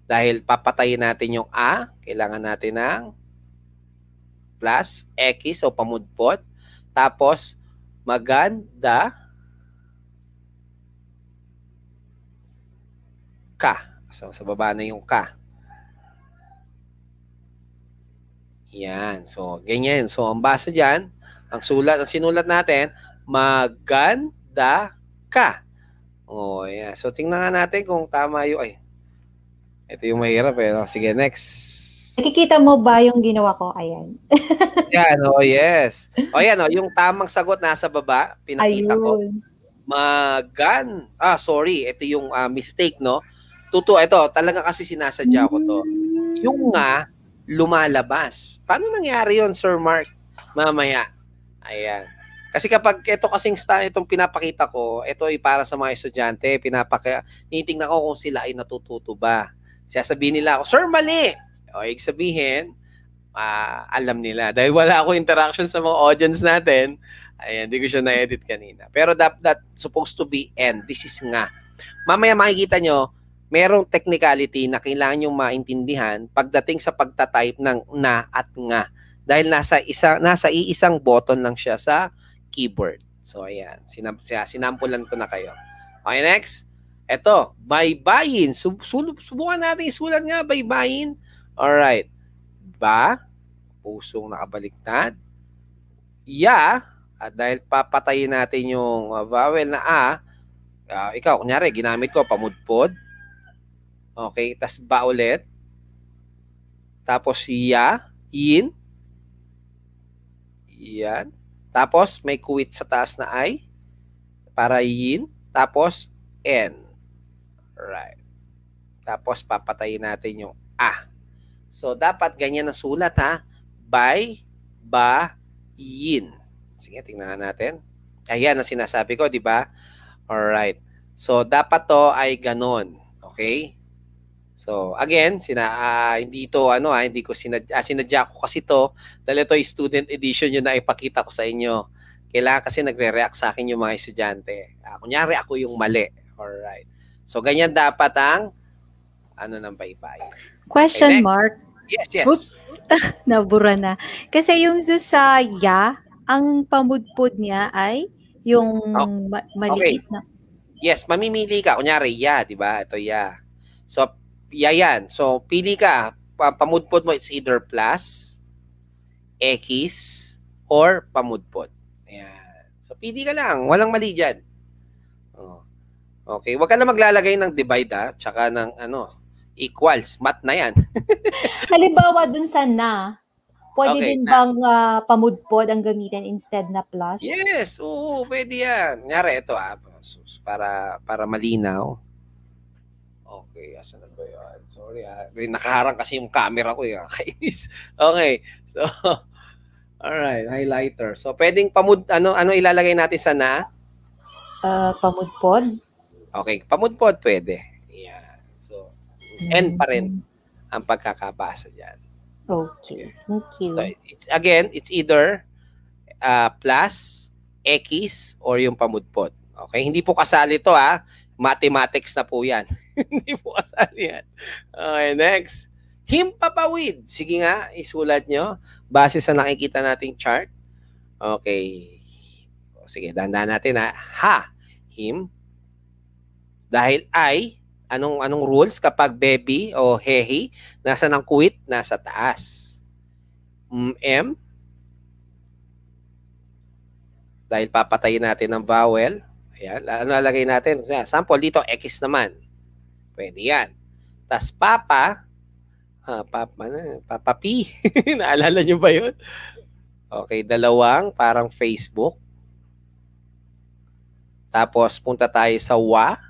Dahil papatayin natin yung A, kailangan natin ng plus X o so pamudpot. Tapos, maganda ka. So, sa baba na yung ka. Yan. So, ganyan. So, ang basa dyan, ang sulat, ang sinulat natin, maganda ka. Oh, yeah. So tingnan nga natin kung tama 'yung ay. Ito 'yung mahirap eh. Sige, next. Nakikita mo ba yung ginawa ko? Ayan. (laughs) yan, oh yes. oh, yan, oh, yung tamang sagot nasa baba, pinakita Ayun. ko. Magan. Ah, sorry. Ito yung uh, mistake, no? Totoo, ito, talaga kasi sinasadya ko to. Hmm. Yung nga, lumalabas. Paano nangyari yon Sir Mark? Mamaya. Ayan. Kasi kapag ito kasing sta, itong pinapakita ko, ito ay para sa mga estudyante, pinapaka, nitingnan ko kung sila ay natututo ba. Sasabihin nila ako, Sir, mali! O, ibig sabihin, uh, alam nila. Dahil wala ako interaction sa mga audience natin, ayan, hindi ko siya na-edit kanina. Pero that, that supposed to be end. this is nga. Mamaya makikita nyo, merong technicality na kailangan yung maintindihan pagdating sa pagta-type ng na at nga. Dahil nasa isa nasa iisang button lang siya sa keyboard. So, ayan. Sinam sinampulan ko na kayo. Okay, next. Ito, baybayin. Sub sulub subukan natin isulat nga, baybayin. Alright. Ba, pusong nakabaliktad. Ya, at dahil papatayin natin yung uh, vowel na A, uh, ikaw, kunyari, ginamit ko, pamudpod. Okay, tas ba ulit. Tapos ya, in. Yan. Tapos may kuwit sa taas na I para yin. Tapos N. Right. Tapos papatayin natin yung A. So dapat ganyan na sulat ha. By, ba, yin. Sige, tingnan natin. Ayan ang sinasabi ko, di ba? Alright. So dapat to ay ganon. Okay? So, again, sina uh, hindi ito ano, ah, hindi ko sinadya, ah, sinadya ko kasi to dahil ito student edition yung naipakita ko sa inyo. Kailangan kasi nagre-react sa akin yung mga estudyante. Uh, kunyari ako yung mali. All right. So, ganyan dapat ang ano ng baybay. Question okay, mark. Yes, yes. Oops. (laughs) Nabura na. Kasi yung sa ya, ang pamudpod niya ay yung oh, ma- maliit okay. na. Yes, mamimili ka. Kunyari, ya, di ba? Ito, ya. So, yeah, yan. So, pili ka. Pamudpod mo, it's either plus, X, or pamudpod. Ayan. So, pili ka lang. Walang mali dyan. Oh. Okay. Huwag ka na maglalagay ng divide, ha? Ah. Tsaka ng, ano, equals. Math na yan. (laughs) Halimbawa, dun sa na, pwede okay, din na. bang uh, ah, pamudpod ang gamitin instead na plus? Yes. Oo, pwede yan. Ngayari, ito, ha? Ah. Para, para malinaw. Okay, asan na ba yun? Sorry ah. Nakaharang kasi yung camera ko yung eh. kainis. (laughs) okay, so, (laughs) alright, highlighter. So, pwedeng pamud, ano, ano ilalagay natin sa na? Uh, ah, pamudpod. Okay, pamudpod pwede. Yeah. So, mm pa rin mm. ang pagkakabasa dyan. Okay, thank you. So, it's, again, it's either uh, plus, X, or yung pamudpod. Okay, hindi po kasali to ah mathematics na po yan. (laughs) Hindi po kasal yan. Okay, next. Himpapawid. Sige nga, isulat nyo. Base sa nakikita nating chart. Okay. Sige, dandaan natin ha. Ha. Him. Dahil I, anong anong rules kapag baby o hehi, nasa ng kuwit, nasa taas. Mm, M, dahil papatayin natin ang vowel. Ayan, ano lalagay natin? Sample dito, X naman. Pwede yan. Tapos papa, ah, papa ano, na, papa P. (laughs) Naalala nyo ba yun? Okay, dalawang parang Facebook. Tapos punta tayo sa wa.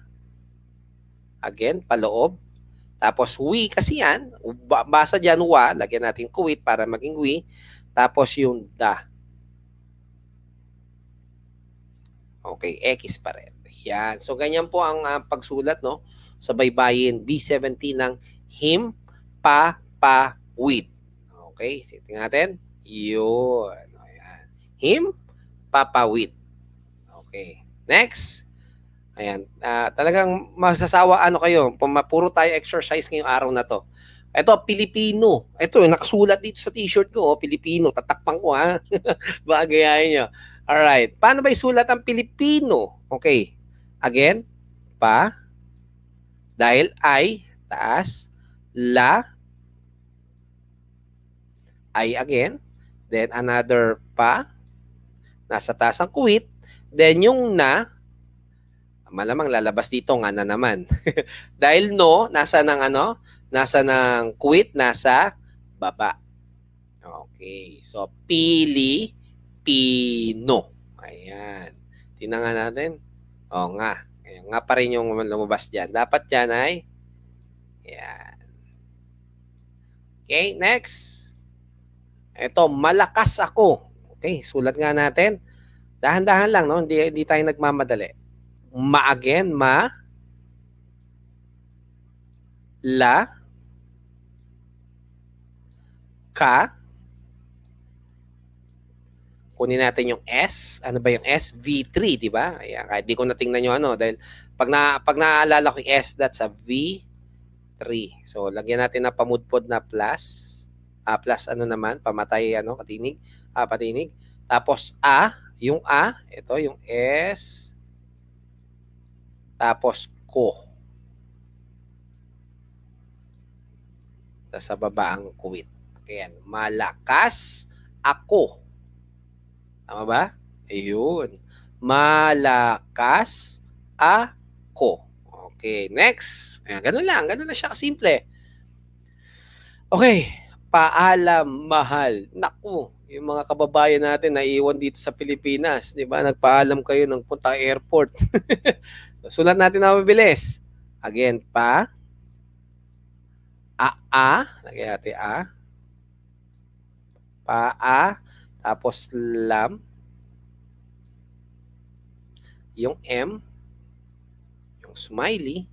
Again, paloob. Tapos we kasi yan. Basa dyan wa. Lagyan natin kuwit para maging we. Tapos yung da. Okay, X pa rin. Yan. So ganyan po ang uh, pagsulat no sa baybayin B17 ng him pa pa with. Okay, sitingnan natin. Yun. Ayan. Him papawit. Okay. Next. Ayan. Uh, talagang masasawa ano kayo. Ah, puro tayo exercise ngayong araw na to. Ito, Pilipino. Ito, nakasulat dito sa t-shirt ko. Oh, Pilipino. Tatakpan ko ha. (laughs) Baka gayahin nyo. All right. Paano ba isulat ang Pilipino? Okay. Again, pa dahil ay taas la ay again then another pa nasa taas ang kuwit then yung na malamang lalabas dito nga na naman (laughs) dahil no nasa ng ano nasa ng kuwit nasa baba okay so pili Pilipino. Ayan. Tingnan nga natin. O nga. Ayan, nga pa rin yung lumabas dyan. Dapat yan ay yan. Okay, next. Ito, malakas ako. Okay, sulat nga natin. Dahan-dahan lang, no? Hindi, hindi tayo nagmamadali. Ma again, ma la ka kunin natin yung S, ano ba yung S? V3, di ba? Ayan, kahit di ko natingnan yung ano, dahil pag, na, pag naaalala ko yung S, that's a V3. So, lagyan natin na pamudpod na plus. Uh, plus ano naman, pamatay, ano, patinig. Uh, patinig. Tapos A, yung A, ito yung S. Tapos ko. Tapos sa baba ang kuwit. Ayan, malakas ako Tama ba? Ayun. Malakas ako. Okay, next. Ayan, ganun lang. Ganun na siya kasimple. Okay, paalam mahal. Naku, yung mga kababayan natin na iwan dito sa Pilipinas, 'di ba? Nagpaalam kayo ng punta airport. (laughs) Sulat natin na mabilis. Again, pa a a, lagay natin a. Pa a tapos lam. Yung M. Yung smiley.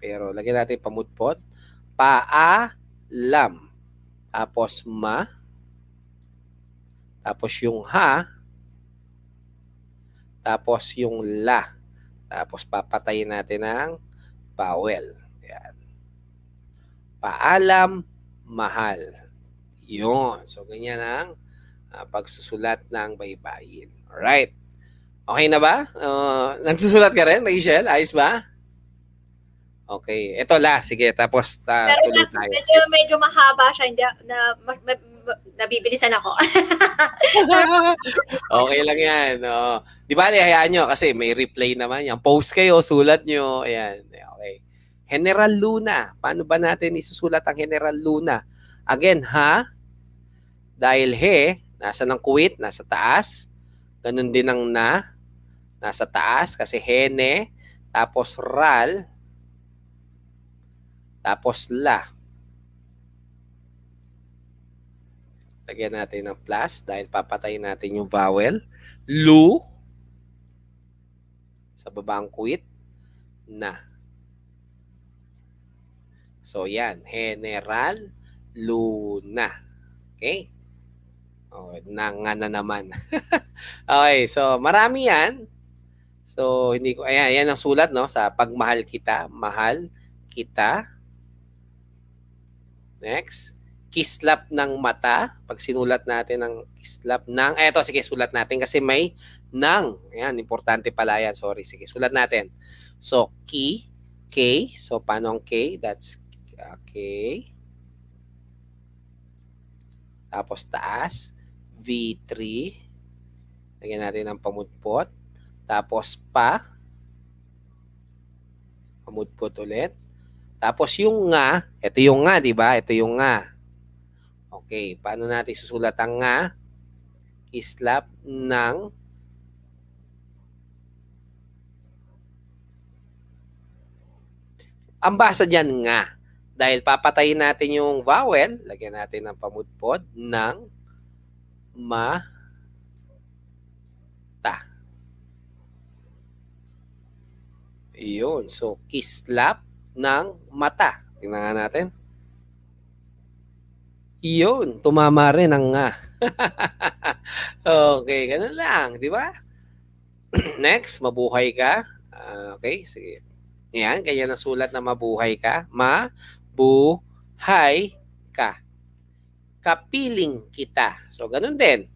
Pero lagyan natin pamutpot. pa Paalam. Tapos ma. Tapos yung ha. Tapos yung la. Tapos papatayin natin ang vowel. Yan. Paalam, mahal. Yun. So, ganyan ang uh, pagsusulat ng baybayin. Alright. Okay na ba? Uh, nagsusulat ka rin, Rachel? Ayos ba? Okay. Ito last. Sige, tapos ta, ah, Pero tuloy tayo. Medyo, medyo mahaba siya. Hindi, na, ma, ma, ma, nabibilisan ako. (laughs) okay lang yan. Oh. Di ba, hayaan nyo kasi may replay naman yan. Post kayo, sulat nyo. Ayan. Okay. General Luna. Paano ba natin isusulat ang General Luna? Again, ha? Dahil he, Nasa ng Kuwait, nasa taas. Ganun din ang na, nasa taas kasi hene, tapos ral, tapos la. Lagyan natin ng plus dahil papatayin natin yung vowel. Lu, sa baba ang kuwit, na. So yan, general, luna. Okay? Okay, na nga na naman. (laughs) okay, so marami yan. So hindi ko ayan, ayan ang sulat no sa pagmahal kita, mahal kita. Next, kislap ng mata. Pag sinulat natin ang kislap ng eh, eto sige sulat natin kasi may ng. Ayan, importante pala yan. Sorry, sige sulat natin. So ki K, so paano ang K? That's okay. Ah, K. Tapos taas. V3. Lagyan natin ng pamutpot. Tapos pa. Pamutpot ulit. Tapos yung nga, ito yung nga, di ba? Ito yung nga. Okay, paano natin susulat ang nga? Islap ng Ang basa dyan nga. Dahil papatayin natin yung vowel, lagyan natin ng pamudpod ng ma ta. Iyon. So, kislap ng mata. Tingnan nga natin. Iyon. Tumama rin ang nga. (laughs) okay. Ganun lang. Di ba? (clears throat) Next, mabuhay ka. Uh, okay. Sige. Yan. Kaya nasulat na mabuhay ka. Ma-bu-hay ka kapiling kita. So, ganun din.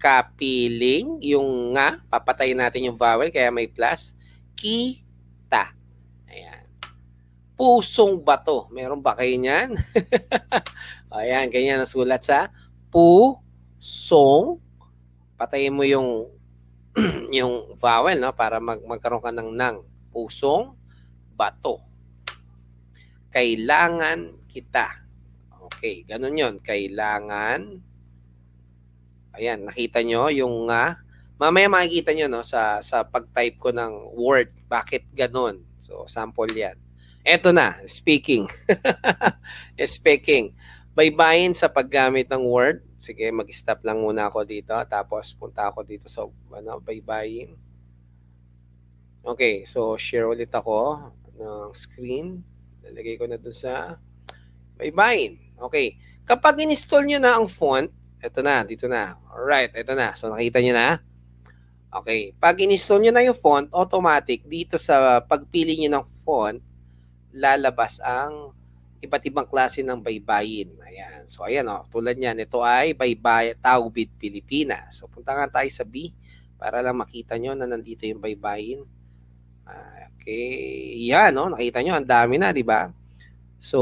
Kapiling, yung nga, papatayin natin yung vowel, kaya may plus. Kita. Ayan. Pusong bato. Meron ba kayo niyan? (laughs) Ayan, ganyan sulat sa pusong. Patayin mo yung (clears throat) yung vowel no para mag magkaroon ka ng nang pusong bato kailangan kita Okay, ganun yon Kailangan. Ayan, nakita nyo yung nga. Uh, mamaya makikita nyo no, sa, sa pag-type ko ng word. Bakit ganun? So, sample yan. Eto na, speaking. (laughs) speaking. Baybayin sa paggamit ng word. Sige, mag-stop lang muna ako dito. Tapos punta ako dito sa ano, baybayin. Okay, so share ulit ako ng screen. Nalagay ko na dun sa baybayin. Okay. Kapag in-install nyo na ang font, eto na, dito na. Alright, eto na. So nakita nyo na. Okay. Pag in-install nyo na yung font, automatic dito sa pagpili nyo ng font, lalabas ang iba't ibang klase ng baybayin. Ayan. So, ayan o. Oh, tulad niyan, ito ay baybay Taubid Pilipinas. So, punta nga tayo sa B para lang makita nyo na nandito yung baybayin. Uh, okay. Yan no? Oh, nakita nyo. Ang dami na, di ba? So,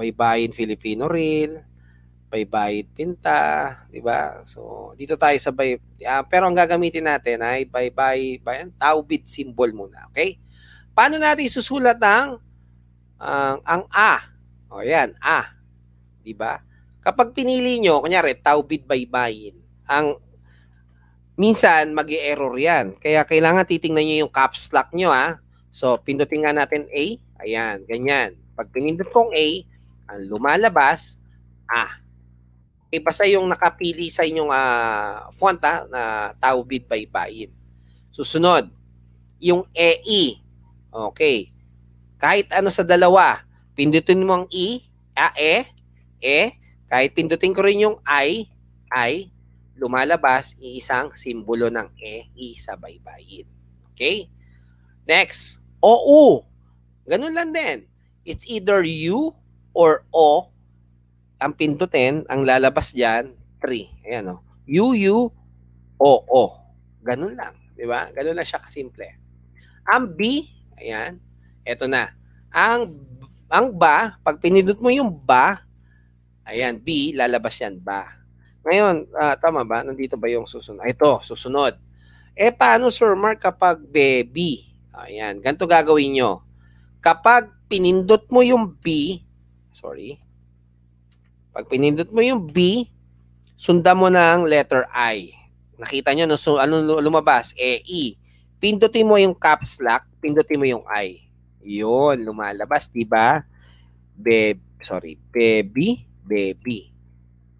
may bayin Filipino Rail, may bayin Pinta, di ba? So, dito tayo sa bay, uh, pero ang gagamitin natin ay bay bay bayan Taubid symbol muna, okay? Paano natin susulat ang uh, ang A? O yan, A. Di ba? Kapag pinili nyo, kunyari, Taubid baybayin, ang minsan mag error yan. Kaya kailangan titingnan nyo yung caps lock nyo, ha? Ah. So, pindutin nga natin A. Ayan, ganyan. Pag pinindot kong A, ang lumalabas, A. Okay, basta yung nakapili sa inyong uh, font ha, ah, na Tawbid Baybayin. Susunod, yung EE. E. Okay. Kahit ano sa dalawa, pindutin mo ang E, A, ah, E, E, kahit pindutin ko rin yung I, I, lumalabas iisang simbolo ng EI e sa baybayin. Okay? Next, OU. Ganun lang din. It's either U or O. Ang pindutin, ang lalabas diyan, 3. Ayan o. U, U, O, O. Ganun lang. Di ba? Ganun lang siya kasimple. Ang B, ayan, eto na. Ang ang ba, pag pinindot mo yung ba, ayan, B, lalabas yan, ba. Ngayon, uh, tama ba? Nandito ba yung susunod? Ah, ito, susunod. Eh, paano, Sir Mark, kapag baby? Ayan, ganito gagawin nyo. Kapag pinindot mo yung B, sorry, pag pinindot mo yung B, sundan mo ng letter I. Nakita nyo, no, so, ano lumabas? E, E. Pindutin mo yung caps lock, pindutin mo yung I. Yun, lumalabas, di ba? Be, sorry, baby, baby.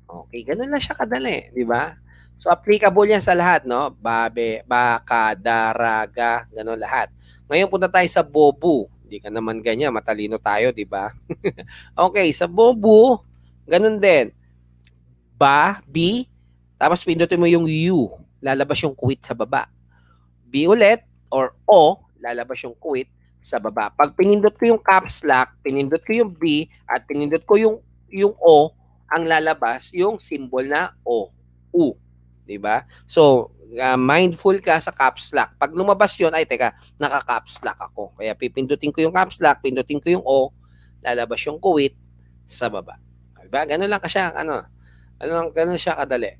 Okay, ganun lang siya kadali, di ba? So applicable yan sa lahat, no? Babe, baka, daraga, ganun lahat. Ngayon punta tayo sa bobo. Hindi ka naman ganyan, matalino tayo, di ba? (laughs) okay, sa bobo, ganun din. Ba, B, tapos pindutin mo yung U, lalabas yung quit sa baba. B ulit, or O, lalabas yung quit sa baba. Pag pinindot ko yung caps lock, pinindot ko yung B, at pinindot ko yung, yung O, ang lalabas yung symbol na O, U. 'di ba? So, uh, mindful ka sa caps lock. Pag lumabas yon ay teka, naka-caps lock ako. Kaya pipindutin ko yung caps lock, pindutin ko yung O, lalabas yung kuwit sa baba. Diba? Ganun lang kasi ang ano. Ano ganun siya kadali.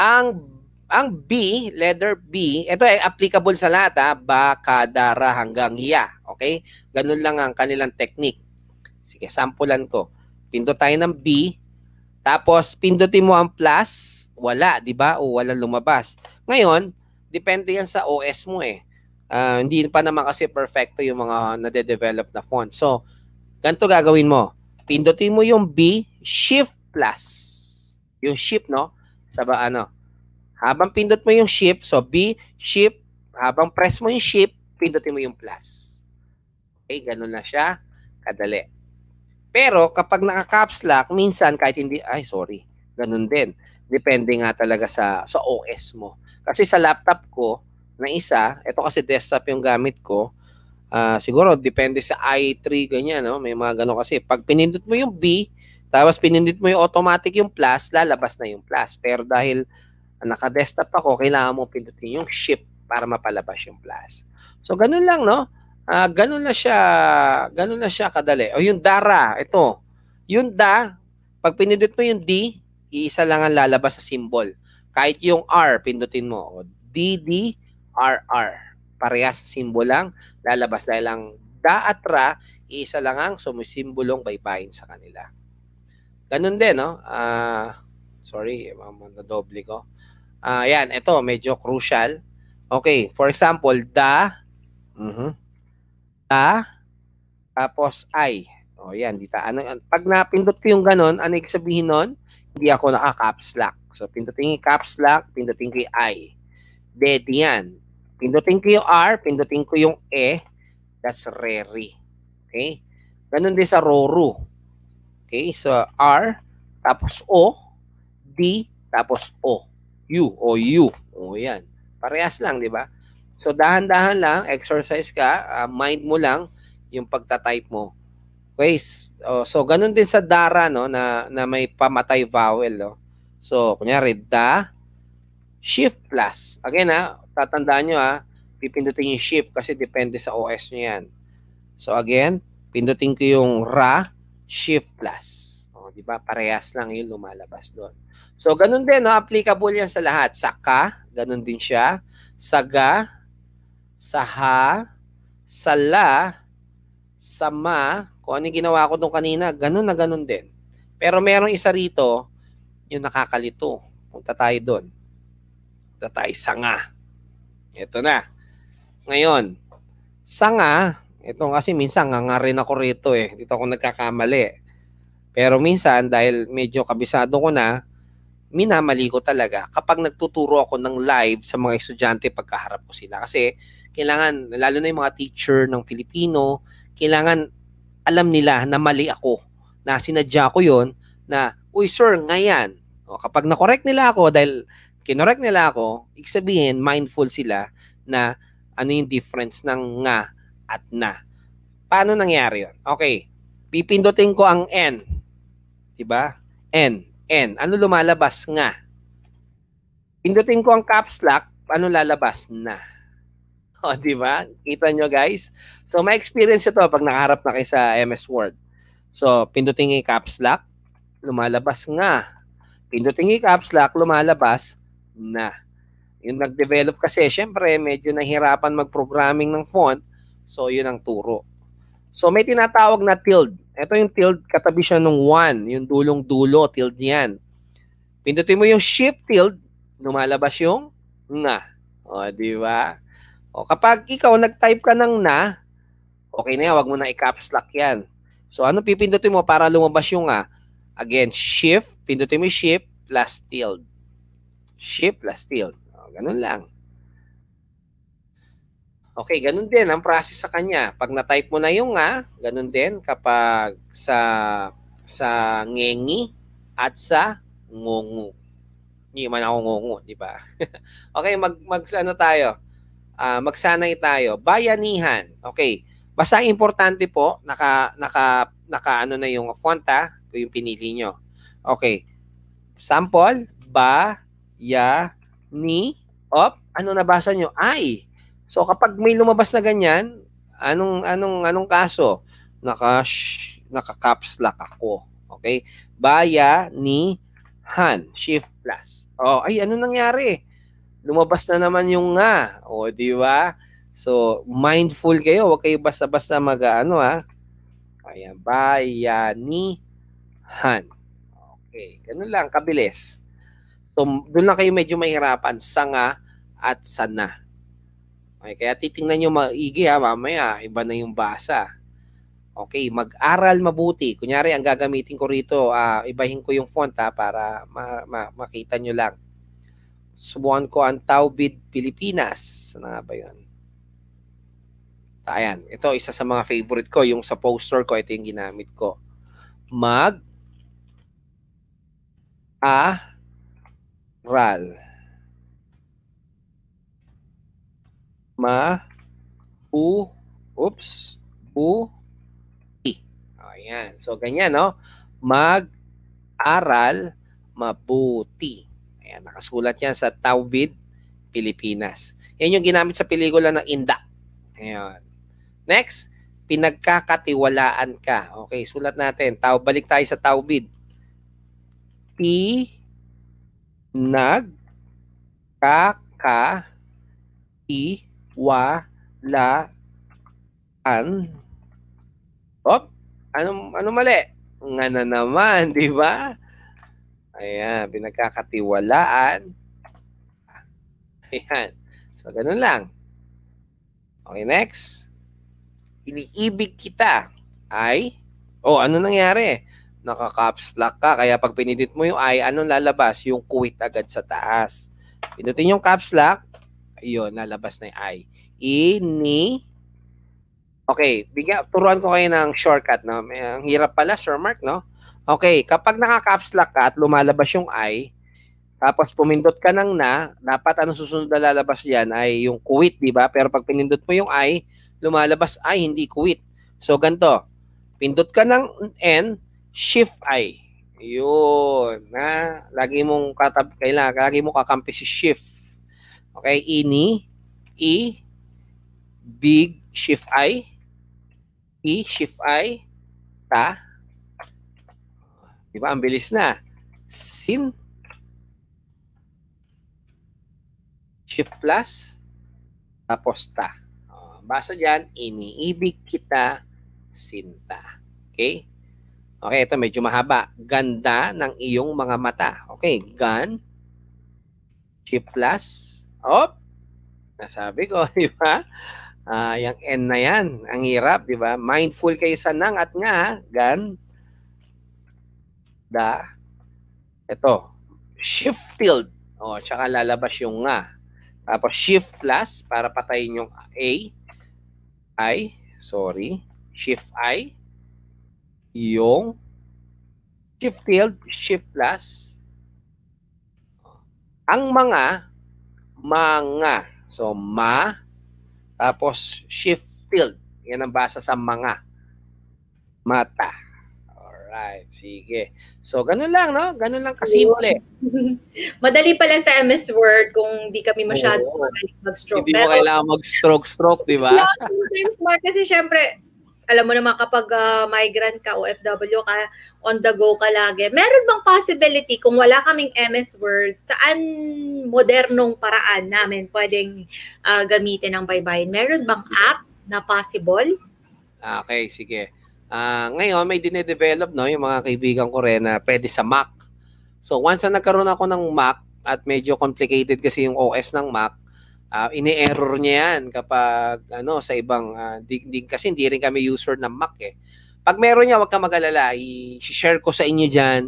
Ang ang B, letter B, ito ay applicable sa lahat, ha? bakadara hanggang ya. Okay? Ganun lang ang kanilang technique. Sige, sampulan ko. Pindot tayo ng B, tapos pindutin mo ang plus, wala, di ba? O wala lumabas. Ngayon, depende yan sa OS mo eh. Uh, hindi pa naman kasi perfecto yung mga nade-develop na font. So, ganito gagawin mo. Pindutin mo yung B, Shift plus. Yung shift, no? Sa ba, ano? Habang pindot mo yung shift, so B, shift, habang press mo yung shift, pindutin mo yung plus. Okay, ganun na siya. Kadali. Pero kapag naka-caps lock, minsan kahit hindi, ay sorry, ganun din. Depende nga talaga sa, sa OS mo. Kasi sa laptop ko, na isa, ito kasi desktop yung gamit ko, uh, siguro depende sa i3, ganyan, no? may mga gano'n kasi. Pag pinindot mo yung B, tapos pinindot mo yung automatic yung plus, lalabas na yung plus. Pero dahil naka-desktop ako, kailangan mo pindutin yung shift para mapalabas yung plus. So, ganun lang, no? Uh, ganun na siya, ganun na siya kadali. O yung dara, ito. Yung da, pag pinindot mo yung D, iisa lang ang lalabas sa symbol. Kahit yung R, pindutin mo. O, DD, RR. Parehas simbol lang, lalabas. Dahil ang da at ra, isa lang ang sumusimbolong baybayin sa kanila. Ganun din, no? Uh, sorry, nadoble ko. Uh, yan, ito, medyo crucial. Okay, for example, da, uh-huh, da, tapos I. O yan, dita. Ano, pag napindot ko yung ganun, ano ibig sabihin nun? hindi ako naka-caps lock. So, pindutin yung caps lock, pindutin ko yung I. Dead yan. Pindutin ko yung R, pindutin ko yung E. That's Rery. Okay? Ganun din sa Roru. Okay? So, R, tapos O, D, tapos O. U, o U. O yan. Parehas lang, di ba? So, dahan-dahan lang, exercise ka, uh, mind mo lang yung pagta-type mo ways. Oh, so ganun din sa dara no na na may pamatay vowel no. So kunyari da shift plus. Again ha, ah, tatandaan niyo ha, ah, pipindutin yung shift kasi depende sa OS niyo yan. So again, pindutin ko yung ra shift plus. Oh, di ba? Parehas lang yung lumalabas doon. So ganun din no, applicable yan sa lahat. Saka, ganun din siya. Saga, saha, sala, sama, kung ano yung ginawa ko nung kanina, ganun na ganun din. Pero merong isa rito, yung nakakalito. Punta tayo doon. Punta tayo sanga. Ito na. Ngayon, sanga, ito kasi minsan nga nga rin ako rito eh. Dito ako nagkakamali. Pero minsan, dahil medyo kabisado ko na, minamali ko talaga kapag nagtuturo ako ng live sa mga estudyante pagkaharap ko sila. Kasi kailangan, lalo na yung mga teacher ng Filipino, kailangan alam nila na mali ako, na sinadya ko yon na, uy sir, ngayan. O, kapag na-correct nila ako, dahil kinorek nila ako, ibig sabihin, mindful sila na ano yung difference ng nga at na. Paano nangyari yon? Okay, pipindutin ko ang N. Diba? N, N. Ano lumalabas nga? Pindutin ko ang caps lock, ano lalabas na? (laughs) O, oh, di ba? Kita nyo, guys. So, may experience ito pag nakaharap na kayo sa MS Word. So, pindutin yung caps lock, lumalabas nga. Pindutin yung caps lock, lumalabas na. Yung nag-develop kasi, syempre, medyo nahirapan mag-programming ng font. So, yun ang turo. So, may tinatawag na tilde. Ito yung tilde, katabi siya nung 1, yung dulong-dulo, tilde yan. Pindutin mo yung shift tilde, lumalabas yung na. O, di ba? O, kapag ikaw nag-type ka ng na, okay na yan, wag mo na i-caps lock yan. So, ano pipindutin mo para lumabas yung nga? Ah, again, shift, pindutin mo shift plus tilde. Shift plus tilde. O, ganun lang. Okay, ganun din ang process sa kanya. Pag na-type mo na yung nga, ah, ganun din kapag sa sa ngengi at sa ngongu. Hindi man ako ngongu, di ba? (laughs) okay, mag, mag ano tayo? uh, magsanay tayo. Bayanihan. Okay. Basta importante po, naka, naka, naka ano na yung font ha, yung pinili nyo. Okay. Sample, ba, ya, ni, op, ano nabasa nyo? Ay. So kapag may lumabas na ganyan, anong anong anong kaso? Naka shh, naka caps lock ako. Okay? Baya ni Han, shift plus. Oh, ay ano nangyari? lumabas na naman yung nga. O, di ba? So, mindful kayo. Huwag kayo basta-basta mag-ano ha. Ayan, bayanihan. Okay, ganun lang, kabilis. So, doon lang kayo medyo mahirapan sa nga at sa na. Okay, kaya titingnan nyo maigi ha, mamaya. Iba na yung basa. Okay, mag-aral mabuti. Kunyari, ang gagamitin ko rito, uh, ibahin ko yung font ha, para ma- ma- makita nyo lang subukan ko ang Taubid Pilipinas. Ano nga ba yun? Ayan, ito isa sa mga favorite ko. Yung sa poster ko, ito yung ginamit ko. Mag A Ral Ma U Oops U I Ayan, so ganyan no Mag-aral mabuti Ayan, nakasulat yan sa Taubid, Pilipinas. Yan yung ginamit sa pelikula ng Inda. Ayan. Next, pinagkakatiwalaan ka. Okay, sulat natin. Tao, balik tayo sa Taubid. P nag ka ka i wa la an Op, ano ano mali? Nga na naman, di ba? Ayan, pinagkakatiwalaan. Ayan. So, ganun lang. Okay, next. Iniibig kita ay, oh, ano nangyari? Nakaka-caps lock ka, kaya pag pinindit mo yung ay, anong lalabas? Yung quit agad sa taas. Pindutin yung caps lock, Ayun, lalabas na yung I. Ini. Okay, bigyan, turuan ko kayo ng shortcut. No? Ang hirap pala, Sir Mark, no? Okay, kapag naka caps lock ka at lumalabas yung I, tapos pumindot ka ng na, dapat ano susunod na lalabas yan ay yung quit, di ba? Pero pag pinindot mo yung I, lumalabas I, hindi quit. So, ganto. Pindot ka ng N, shift I. Yun. Na, lagi mong katab, kailangan, lagi mo kakampi si shift. Okay, ini, E, big, shift I, E, shift I, ta, Di ba? Ang bilis na. Sin. Shift plus. Tapos ta. Uh, basa dyan, iniibig kita, sinta. Okay? Okay, ito medyo mahaba. Ganda ng iyong mga mata. Okay, gan. Shift plus. Op. Nasabi ko, (laughs) di ba? Uh, yung N na yan. Ang hirap, di ba? Mindful kayo sa nang at nga, gan the ito, shift field. O, tsaka lalabas yung nga. Tapos shift plus para patayin yung A. I, sorry. Shift I. Yung shift field, shift plus. Ang mga, mga. So, ma, tapos shift field. Yan ang basa sa mga. Mata. Alright, sige. So, ganun lang, no? Ganun lang kasimple. (laughs) Madali pala sa MS Word kung di kami masyado Oo. mag-stroke. Hindi Pero, mo kailangan mag-stroke-stroke, di ba? yeah, sometimes, Mark, kasi syempre, alam mo naman kapag uh, migrant ka, OFW ka, on the go ka lagi. Meron bang possibility kung wala kaming MS Word, saan modernong paraan namin pwedeng uh, gamitin ang baybayin? Meron bang app na possible? Ah, okay, sige. Uh, ngayon, may dine-develop no, yung mga kaibigan ko rin na pwede sa Mac. So once na nagkaroon ako ng Mac at medyo complicated kasi yung OS ng Mac, uh, ah, ini-error niya yan kapag ano sa ibang uh, di, di, kasi hindi rin kami user ng Mac eh. Pag meron niya, wag ka mag-alala, i-share ko sa inyo diyan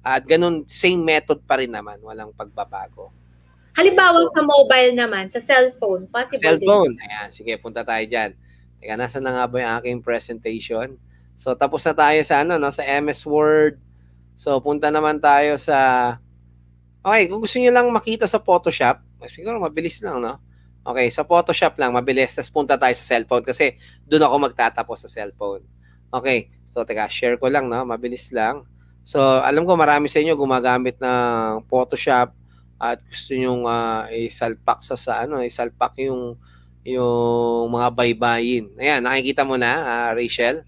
at ganun same method pa rin naman, walang pagbabago. Halimbawa so, sa mobile naman, sa cellphone, possible cellphone. din. Cellphone, ayan, sige, punta tayo diyan. Teka, nasa na nga ba yung aking presentation? So tapos na tayo sa ano no sa MS Word. So punta naman tayo sa Okay, kung gusto niyo lang makita sa Photoshop, eh, siguro mabilis lang no. Okay, sa Photoshop lang mabilis. Tapos punta tayo sa cellphone kasi doon ako magtatapos sa cellphone. Okay, so teka, share ko lang no, mabilis lang. So alam ko marami sa inyo gumagamit ng Photoshop at gusto niyo uh, ah, isalpak sa sa ano, isalpak yung yung mga baybayin. Ayan, nakikita mo na, uh, Rachel.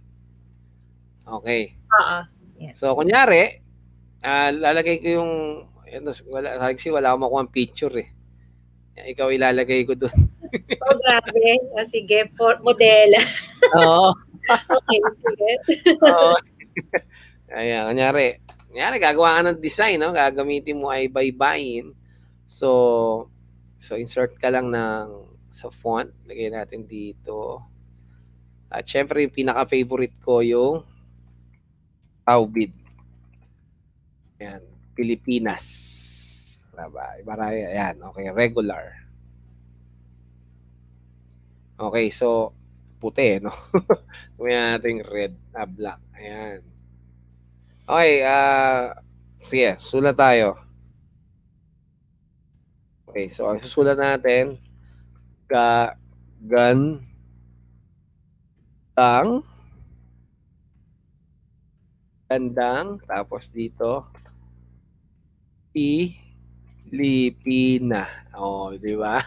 Okay. Oo. Yes. So, kunyari, uh, lalagay ko yung, ito, wala, actually, wala akong makuha picture eh. Ikaw ilalagay ko doon. (laughs) oh, grabe. Oh, sige, for model. (laughs) Oo. (laughs) okay, sige. Oo. Ayan, kunyari, kunyari, gagawa ka ng design, no? Gagamitin mo ay baybayin. So, so insert ka lang ng sa font. Lagay natin dito. At syempre, yung pinaka-favorite ko yung Taubid. Ayan. Pilipinas. Diba? Marami, ayan. Okay, regular. Okay, so, puti, eh, no? (laughs) Tumaya natin red, ah, black. Ayan. Okay, ah, uh, sige, sulat tayo. Okay, so, susulat natin, ga, gan, tang, Gandang, tapos dito, Pilipina. Oh, di ba?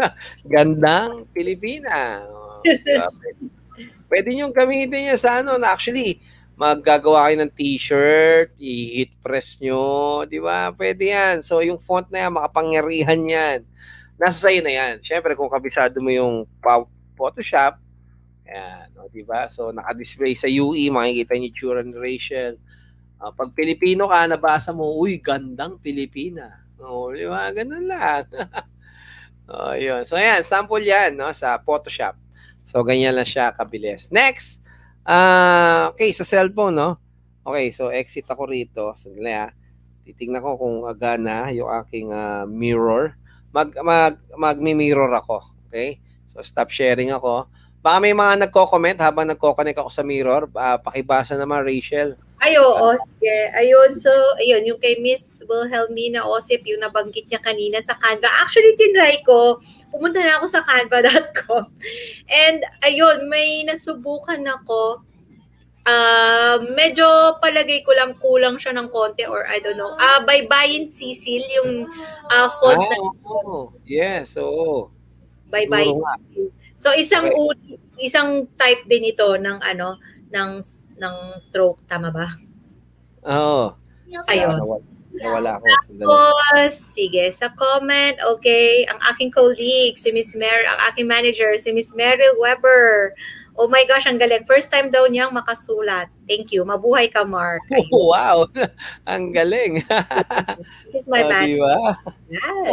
(laughs) Gandang Pilipina. Oh, diba? (laughs) Pwede nyo gamitin niya sa ano, na actually, maggagawa kayo ng t-shirt, i-hit press nyo, di ba? Pwede yan. So, yung font na yan, makapangyarihan yan. Nasa sa'yo na yan. Siyempre, kung kabisado mo yung Photoshop, Ayan, o, diba? So, naka-display sa UE, makikita niyo tsura Rachel. Uh, pag Pilipino ka, nabasa mo, uy, gandang Pilipina. O, di ba? Ganun lang. (laughs) o, yun. So, ayan, sample yan no, sa Photoshop. So, ganyan lang siya kabilis. Next, uh, okay, sa cellphone, no? Okay, so exit ako rito. Sandali, ha. Ah. Titignan ko kung agana yung aking uh, mirror. Mag, mag, mag-mirror ako. Okay? So, stop sharing ako. Baka may mga nagko-comment habang nagko-connect ako sa mirror. Uh, pakibasa naman, Rachel. Ay, oo. Uh, sige. Ayun, so, ayun, yung kay Miss Wilhelmina Osip, yung nabanggit niya kanina sa Canva. Actually, tinry ko. Pumunta na ako sa canva.com. And, ayun, may nasubukan ako. Uh, medyo palagay ko lang kulang siya ng konti or I don't know. Uh, ah, by Bayan Cecil, yung uh, font oh, na. Oh, yes, oo. Oh. Bye-bye. Bayan Cecil. So isang okay. isang type din ito ng ano ng ng stroke tama ba? Oo. Oh. Ayun. Nawala, ako. Tapos, sige, sa comment, okay, ang aking colleague, si Miss Mer, ang aking manager, si Miss Meryl Weber. Oh my gosh, ang galing. First time daw niyang makasulat. Thank you. Mabuhay ka, Mark. Oh, (laughs) wow. ang galing. This is my (laughs) oh, bad. Diba? Yeah.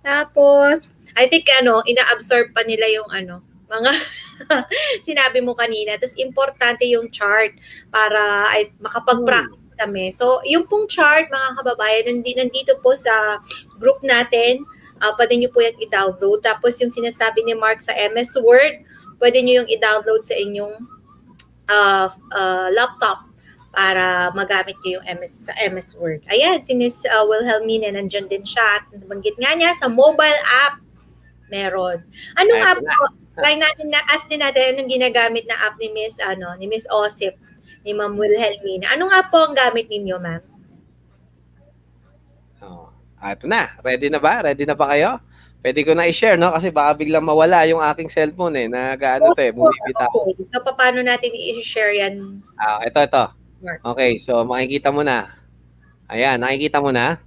Tapos, I think ano, inaabsorb pa nila yung ano, mga (laughs) sinabi mo kanina. Tapos importante yung chart para ay makapag-practice hmm. kami. So, yung pong chart mga kababayan, nandi, nandito po sa group natin. Uh, pwede nyo po yung i-download. Tapos yung sinasabi ni Mark sa MS Word, pwede nyo yung i-download sa inyong uh, uh, laptop para magamit nyo yung MS, sa MS Word. Ayan, si Miss uh, Wilhelmina nandyan din siya at nabanggit nga niya sa mobile app meron. Anong app po? Try natin na ask din natin anong ginagamit na app ni Miss ano, ni Miss Osip, ni Ma'am Wilhelmina. Anong app po ang gamit ninyo, ma'am? Oh, ito na. Ready na ba? Ready na ba kayo? Pwede ko na i-share, no? Kasi baka biglang mawala yung aking cellphone, eh. Nagaano to, eh. Bumibitaw. Okay. So, paano natin i-share yan? Ah, uh, ito, ito. Okay, so makikita mo na. Ayan, nakikita mo na?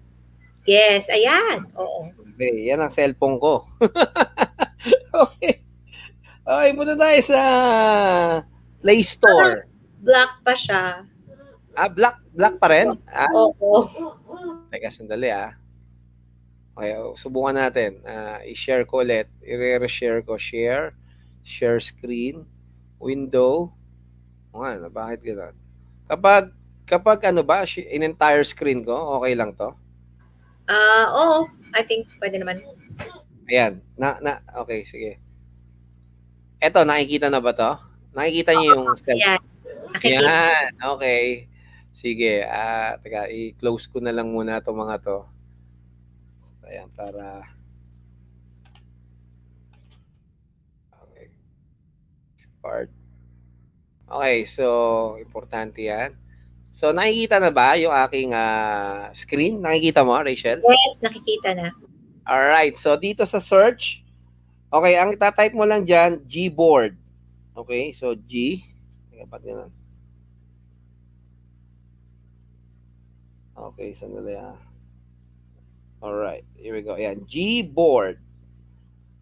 Yes, ayan. Oo. Okay, yan ang cellphone ko. (laughs) okay. Okay, muna tayo sa Play Store. Black pa siya. Ah, black, black pa rin? Ah. Oo. Teka, sandali ah. Okay, oh, subukan natin. Uh, i-share ko ulit. I-re-share ko. Share. Share screen. Window. O ano, bakit gano'n? Kapag kapag ano ba, in entire screen ko, okay lang to? Ah, uh, oo. I think pwede naman. Ayan. Na, na, okay, sige. Eto, nakikita na ba to? Nakikita niyo yung self? Yeah. Nakikita. Yan. Okay. Sige. Ah, uh, teka, i-close ko na lang muna itong mga to. Ayan, para... Okay. Part. Okay, so importante yan. So nakikita na ba yung aking uh, screen? Nakikita mo, Rachel? Yes, nakikita na. All right, so dito sa search, okay, ang ita-type mo lang diyan, Gboard. Okay, so G, dapat ganun. Okay, sandali ha. Ah. All right, here we go. Yan, Gboard.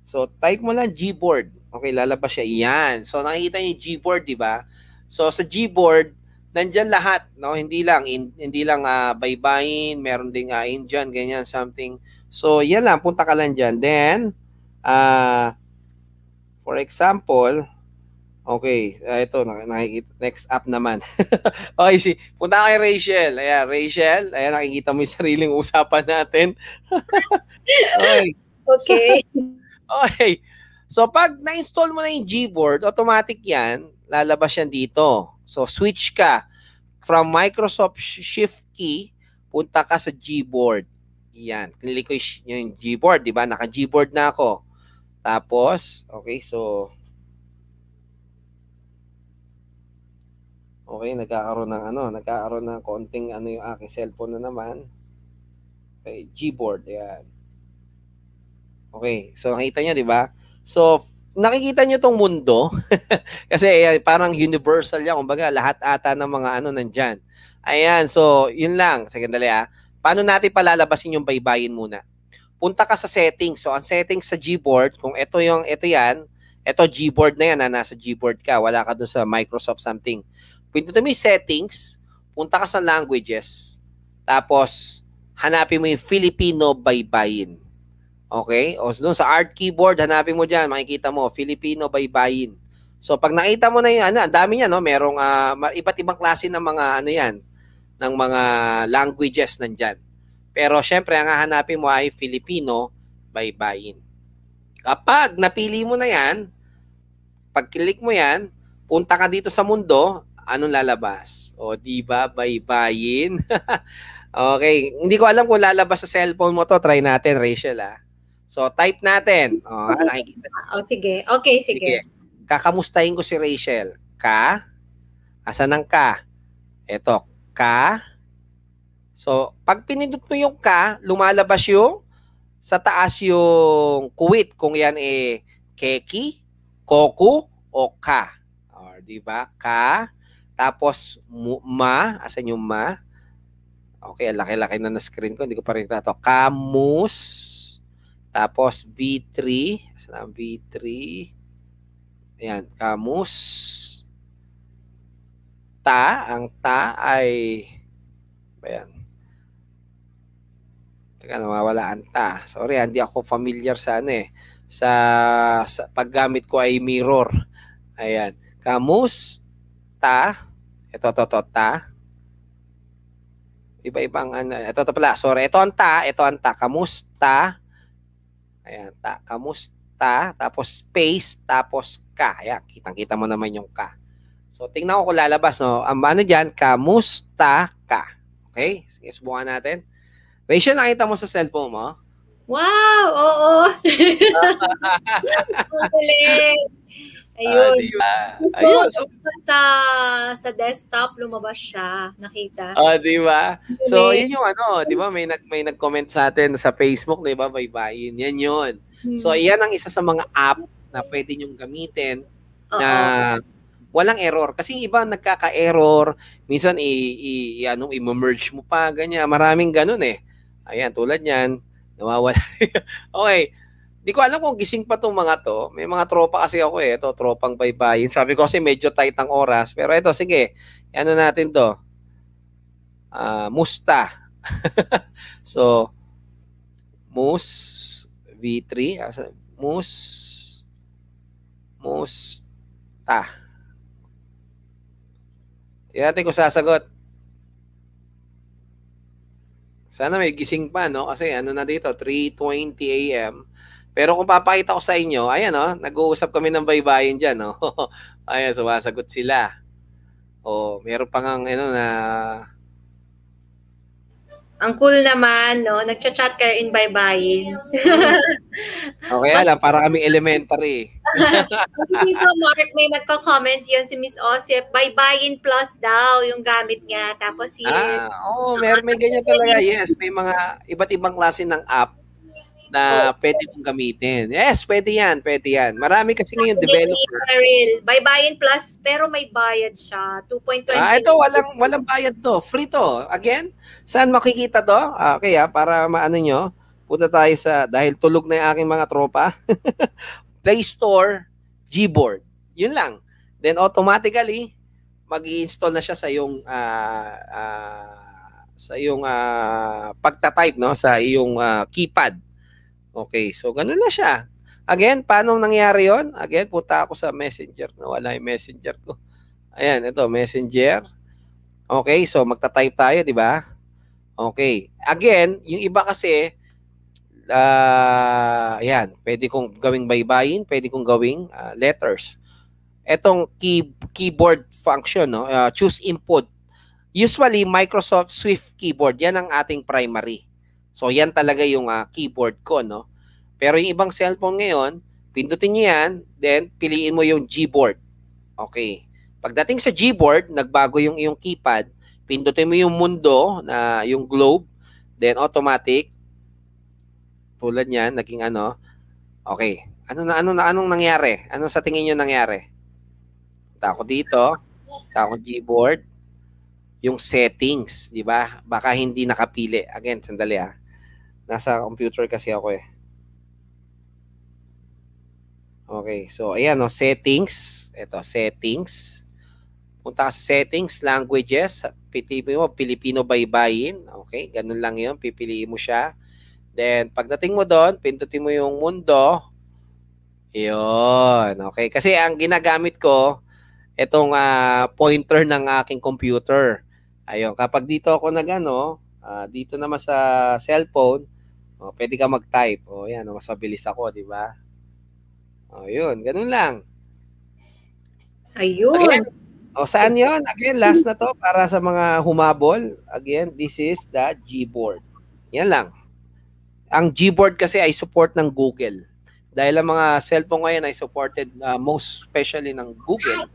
So type mo lang Gboard. Okay, lalabas siya. Yan. So, nakikita niyo yung Gboard, di ba? So, sa Gboard, nandyan lahat. No? Hindi lang, in, hindi lang uh, baybayin, meron ding uh, Indian, ganyan, something. So, yan lang. Punta ka lang dyan. Then, uh, for example, okay, uh, ito, nakikita, next app naman. (laughs) okay, si, punta kay Rachel. Ayan, Rachel, ayan, nakikita mo yung sariling usapan natin. (laughs) okay. Okay. (laughs) okay. So pag na-install mo na yung Gboard, automatic yan, lalabas yan dito. So switch ka from Microsoft Shift Key, punta ka sa Gboard. Yan, click ko yung Gboard, di ba? Naka-Gboard na ako. Tapos, okay, so Okay, nagkakaroon ng ano, nagkakaroon ng konting ano yung aking cellphone na naman. Okay, Gboard, yan. Okay, so nakita niyo, di ba? So, nakikita nyo tong mundo (laughs) kasi eh, parang universal yan. Kumbaga, lahat ata ng mga ano nandyan. Ayan, so yun lang. Sagandali ah. Paano natin palalabasin yung baybayin muna? Punta ka sa settings. So ang settings sa Gboard, kung ito yung ito yan, ito Gboard na yan, na ah, nasa Gboard ka, wala ka doon sa Microsoft something. Pindutin to yung settings, punta ka sa languages, tapos hanapin mo yung Filipino baybayin. Okay? O doon sa art keyboard, hanapin mo diyan, makikita mo, Filipino baybayin. So pag nakita mo na 'yan, ano, ang dami niya, no? Merong uh, iba't ibang klase ng mga, ano yan, ng mga languages nandyan. Pero syempre, ang hahanapin mo ay Filipino baybayin. Kapag napili mo na yan, pag-click mo yan, punta ka dito sa mundo, anong lalabas? O, di ba? Baybayin. (laughs) okay. Hindi ko alam kung lalabas sa cellphone mo to. Try natin, Rachel, ah. So type natin. Oh, okay. nakikita. Oh, sige. Okay, sige. sige. Kakamustahin ko si Rachel. Ka. Asan ang ka? Ito, ka. So, pag pinindot mo yung ka, lumalabas yung sa taas yung kuwit kung yan e, keki, koku o ka. Or di ba? Ka. Tapos ma, asan yung ma? Okay, laki-laki na na screen ko, hindi ko pa rin tato. Kamus tapos V3, saan V3? Ayan, kamus. Ta, ang ta ay ayan. Teka, nawawala ang ta. Sorry, ah, hindi ako familiar sa ano eh. Sa, sa paggamit ko ay mirror. Ayan. Kamus, ta, ito, to, to, ta. Iba-ibang ano. Ito, to pala. Sorry. Ito ang ta. Ito ang ta. Kamusta? Ayan, ta, kamusta, tapos space, tapos ka. Ayan, kitang-kita mo naman yung ka. So, tingnan ko kung lalabas, no? Ang ano dyan, kamusta ka. Okay? Sige, subukan natin. Rachel, nakita mo sa cellphone mo? Wow! Oo! Magaling! (laughs) (laughs) Ah, Ayun. Uh, diba? Ayun. So, sa, sa desktop, lumabas siya. Nakita. Ah, di ba? So, yun yung ano, di ba? May, nag, may nag-comment sa atin sa Facebook, di diba, ba? May buy Yan yun. So, hmm. yan ang isa sa mga app na pwede nyong gamitin Uh-oh. na walang error. Kasi iba nagkaka-error. Minsan, i, i, ano, i-merge mo pa, ganyan. Maraming ganun eh. Ayan, tulad yan. Nawawala. (laughs) okay. Di ko alam kung gising pa tong mga to. May mga tropa kasi ako eh. Ito, tropang baybayin. Sabi ko kasi medyo tight ang oras. Pero ito, sige. Ano natin to? Uh, musta. (laughs) so, Moose V3. Moose Musta. Tignan natin kung sasagot. Sana may gising pa, no? Kasi ano na dito, 3.20 a.m. Pero kung papakita ko sa inyo, ayan oh, nag-uusap kami ng baybayin diyan, no. Oh. (laughs) ayan, sumasagot sila. Oh, meron pang ang ano na ang cool naman, no? Nagcha-chat kayo in bye baybayin. okay, alam, para kami elementary. (laughs) dito, Mark, may nagko-comment yun si Miss Osip, bye baybayin plus daw yung gamit niya. Tapos si... Ah, oh, may, may ganyan talaga. Yes, may mga iba't ibang klase ng app na oh. pwede mong gamitin. Yes, pwede yan, pwede yan. Marami kasi ngayon developer. Baril. By buy-in plus, pero may bayad siya. 2.20. Ah, ito, walang, walang bayad to. Free to. Again, saan makikita to? Ah, okay, Ah, para maano nyo, punta tayo sa, dahil tulog na yung aking mga tropa, (laughs) Play Store, Gboard. Yun lang. Then automatically, mag install na siya sa yung uh, uh, sa yung uh, pagta-type no sa iyong uh, keypad Okay, so ganun na siya. Again, paano nangyari yon? Again, punta ako sa messenger. Nawala yung messenger ko. Ayan, ito, messenger. Okay, so magta-type tayo, di ba? Okay. Again, yung iba kasi, uh, ayan, pwede kong gawing baybayin, pwede kong gawing uh, letters. Etong key, keyboard function, no? uh, choose input. Usually, Microsoft Swift Keyboard, yan ang ating primary. So yan talaga yung uh, keyboard ko, no? Pero yung ibang cellphone ngayon, pindutin niyo yan, then piliin mo yung Gboard. Okay. Pagdating sa Gboard, nagbago yung iyong keypad, pindutin mo yung mundo, na yung globe, then automatic, tulad niyan, naging ano, okay. Ano na, ano na, anong nangyari? Ano sa tingin niyo nangyari? Punta ako dito, punta ako Gboard, yung settings, di ba? Baka hindi nakapili. Again, sandali ah. Nasa computer kasi ako eh. Okay, so ayan no, settings. Ito, settings. Punta sa settings, languages. Pipili mo, Filipino baybayin. Okay, ganun lang yon Pipiliin mo siya. Then, pagdating mo doon, pindutin mo yung mundo. Yun. Okay, kasi ang ginagamit ko, itong uh, ah, pointer ng aking computer. Ayun, kapag dito ako nagano, uh, dito naman sa cellphone, o, pwede ka mag-type. O, yan. mas mabilis ako, di ba? O, yun. Ganun lang. Ayun. Again, o, saan yun? Again, last na to para sa mga humabol. Again, this is the Gboard. Yan lang. Ang Gboard kasi ay support ng Google. Dahil ang mga cellphone ngayon ay supported uh, most especially ng Google,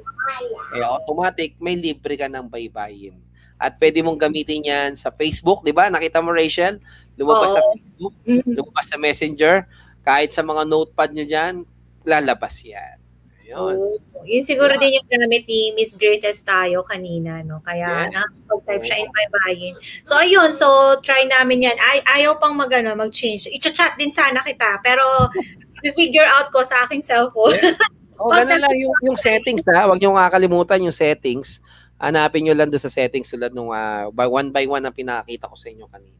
eh, automatic may libre ka ng baybayin. At pwede mong gamitin yan sa Facebook, di ba? Nakita mo, Rachel? Lumabas Oo. sa Facebook, mm-hmm. lumabas sa Messenger. Kahit sa mga notepad nyo dyan, lalabas yan. Yun. Oh, yun siguro diba? din yung gamit ni Miss Graces tayo kanina, no? Kaya yeah. nakakapag-type siya in my buy So, ayun. So, try namin yan. Ay, ayaw pang mag, ano, mag-change. Icha-chat din sana kita. Pero, (laughs) figure out ko sa aking cellphone. Yeah. Oh, ganun (laughs) lang yung, yung settings ha. Huwag niyo kakalimutan yung settings hanapin nyo lang doon sa settings tulad nung uh, ah, by one by one ang pinakita ko sa inyo kanina.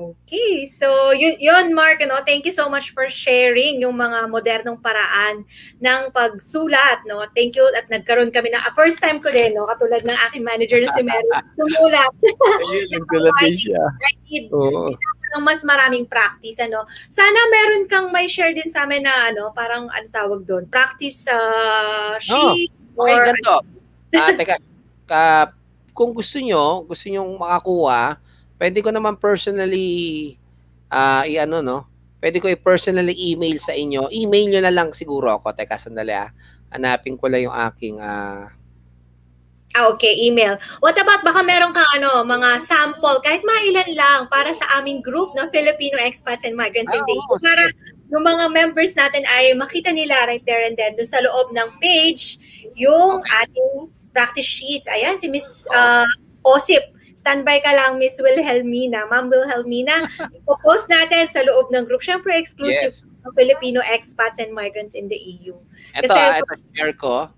Okay, so yun, yun Mark, no? thank you so much for sharing yung mga modernong paraan ng pagsulat, no? Thank you at nagkaroon kami ng uh, first time ko din, no, katulad ng aking manager na si Mary, (laughs) sumulat. Nagsulat yung siya. (laughs) I need ng mas maraming practice, ano. Sana meron kang may share din sa amin na ano, parang ang tawag doon, practice sa uh, oh, sheet oh. okay, or ganito. Ano? Ah, teka, (laughs) uh, kung gusto nyo, gusto nyo makakuha, pwede ko naman personally uh, i-ano no, pwede ko i-personally email sa inyo. Email nyo na lang siguro ako. Teka, sandali ah. Hanapin ko lang yung aking uh, Ah, okay, email. What about baka meron kang ano, mga sample, kahit mailan lang para sa aming group ng Filipino expats and migrants ah, in the EU. Para yung mga members natin ay makita nila right there and then doon sa loob ng page yung okay. ating practice sheets. Ayan, si Miss uh, Osip. Standby ka lang, Miss Wilhelmina. Ma'am Wilhelmina, ipopost (laughs) natin sa loob ng group. Siyempre, exclusive yes. ng Filipino expats and migrants in the EU. Ito, Kasi, ito, ito share ko.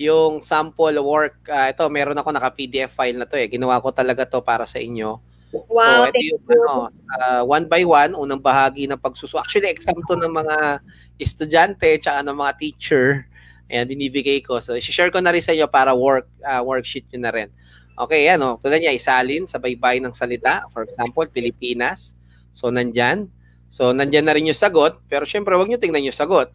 Yung sample work, uh, ah, ito, meron ako naka-PDF file na to eh. Ginawa ko talaga to para sa inyo. Wow, so, ito yung, you. ano, uh, one by one, unang bahagi ng pagsusu. Actually, exam to ng mga estudyante at ng mga teacher. Ayan, binibigay ko. So, share ko na rin sa inyo para work uh, worksheet nyo na rin. Okay, ano, tulad niya, isalin sa baybay ng salita. For example, Pilipinas. So, nandyan. So, nandyan na rin yung sagot. Pero syempre, wag nyo tingnan yung sagot.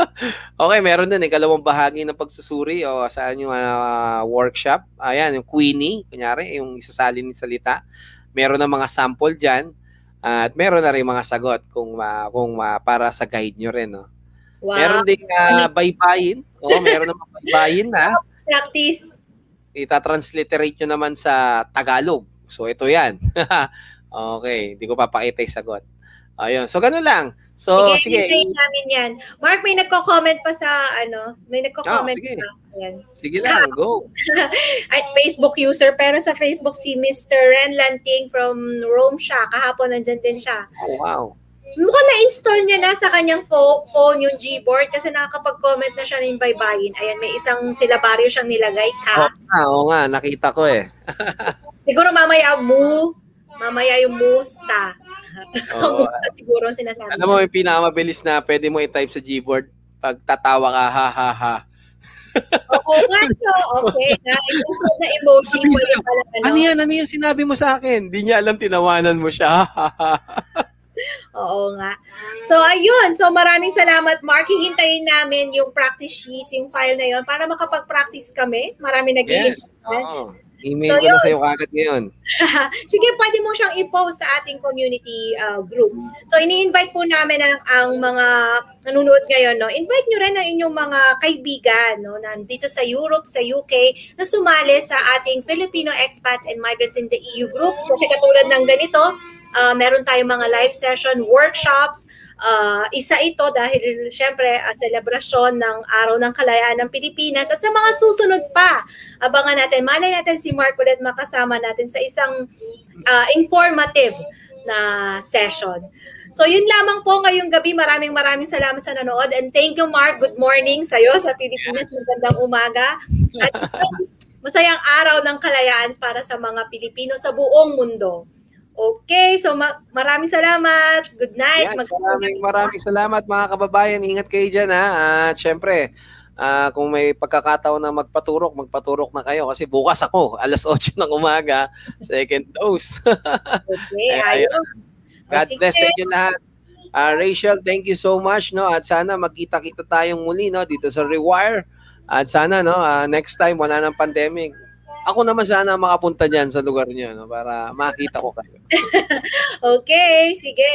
(laughs) okay, meron din, ikalawang eh, bahagi ng pagsusuri o saan yung uh, workshop. Ayan, yung Queenie, kunyari, yung isasalin ng salita. Meron na mga sample dyan. Uh, at meron na rin mga sagot kung, uh, kung uh, para sa guide nyo rin. No? Wow. Meron ding uh, baybayin. Oo, oh, meron naman (laughs) baybayin na. Practice. Ita-transliterate nyo naman sa Tagalog. So, ito yan. (laughs) okay, hindi ko papakita yung sagot. Ayun, so ganun lang. So, sige. sige. namin yan. Mark, may nagko-comment pa sa, ano, may nagko-comment oh, sige. pa. Yan. Sige lang, go. (laughs) Ay, Facebook user, pero sa Facebook si Mr. Ren Lanting from Rome siya. Kahapon, nandyan din siya. Oh, wow. Mukhang na-install niya na sa kanyang phone yung Gboard kasi nakakapag-comment na siya ng baybayin. Ayan, may isang silabaryo siyang nilagay ka. Oo nga, oo nga, nakita ko eh. (laughs) siguro mamaya mo. mamaya yung musta. Kamusta siguro sinasabi. Alam mo, yung pinakamabilis na pwede mo i-type sa Gboard pag tatawa ka, ha ha ha. (laughs) Oo nga, so, okay. Na, na emoji mo yung pala. Ano yan, ano yung sinabi mo sa akin? Hindi niya alam, tinawanan mo siya. (laughs) Oo nga. So, ayun. So, maraming salamat, Mark. Hihintayin namin yung practice sheets, yung file na yon para makapag-practice kami. Marami nag Yes. Oo. Email so, ko yun. na sa'yo kagad ngayon. (laughs) Sige, pwede mo siyang i-post sa ating community uh, group. So, ini-invite po namin ang, ang mga nanonood ngayon. No? Invite nyo rin ang inyong mga kaibigan no? nandito sa Europe, sa UK, na sumali sa ating Filipino Expats and Migrants in the EU group. Kasi katulad ng ganito, Uh, meron tayong mga live session, workshops. Uh, isa ito dahil syempre a ah, selebrasyon ng Araw ng Kalayaan ng Pilipinas at sa mga susunod pa. Abangan natin, malay natin si Mark ulit makasama natin sa isang uh, informative na session. So yun lamang po ngayong gabi. Maraming maraming salamat sa nanood. And thank you Mark. Good morning sa iyo sa Pilipinas. Magandang umaga. At (laughs) masayang araw ng kalayaan para sa mga Pilipino sa buong mundo. Okay, so ma- maraming salamat. Good night. Yes, maraming, maraming salamat mga kababayan. Ingat kayo diyan ha. At syempre, uh, kung may pagkakataon na magpaturok, magpaturok na kayo. Kasi bukas ako, alas 8 ng umaga, second dose. (laughs) okay, Ay, ayun. God oh, bless sa inyo lahat. Uh, Rachel, thank you so much no at sana magkita-kita tayong muli no dito sa Rewire. At sana no uh, next time wala nang pandemic ako naman sana makapunta diyan sa lugar niyo no, para makita ko kayo. (laughs) okay, sige.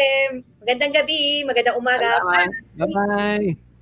Magandang gabi, magandang umaga. Bye-bye. bye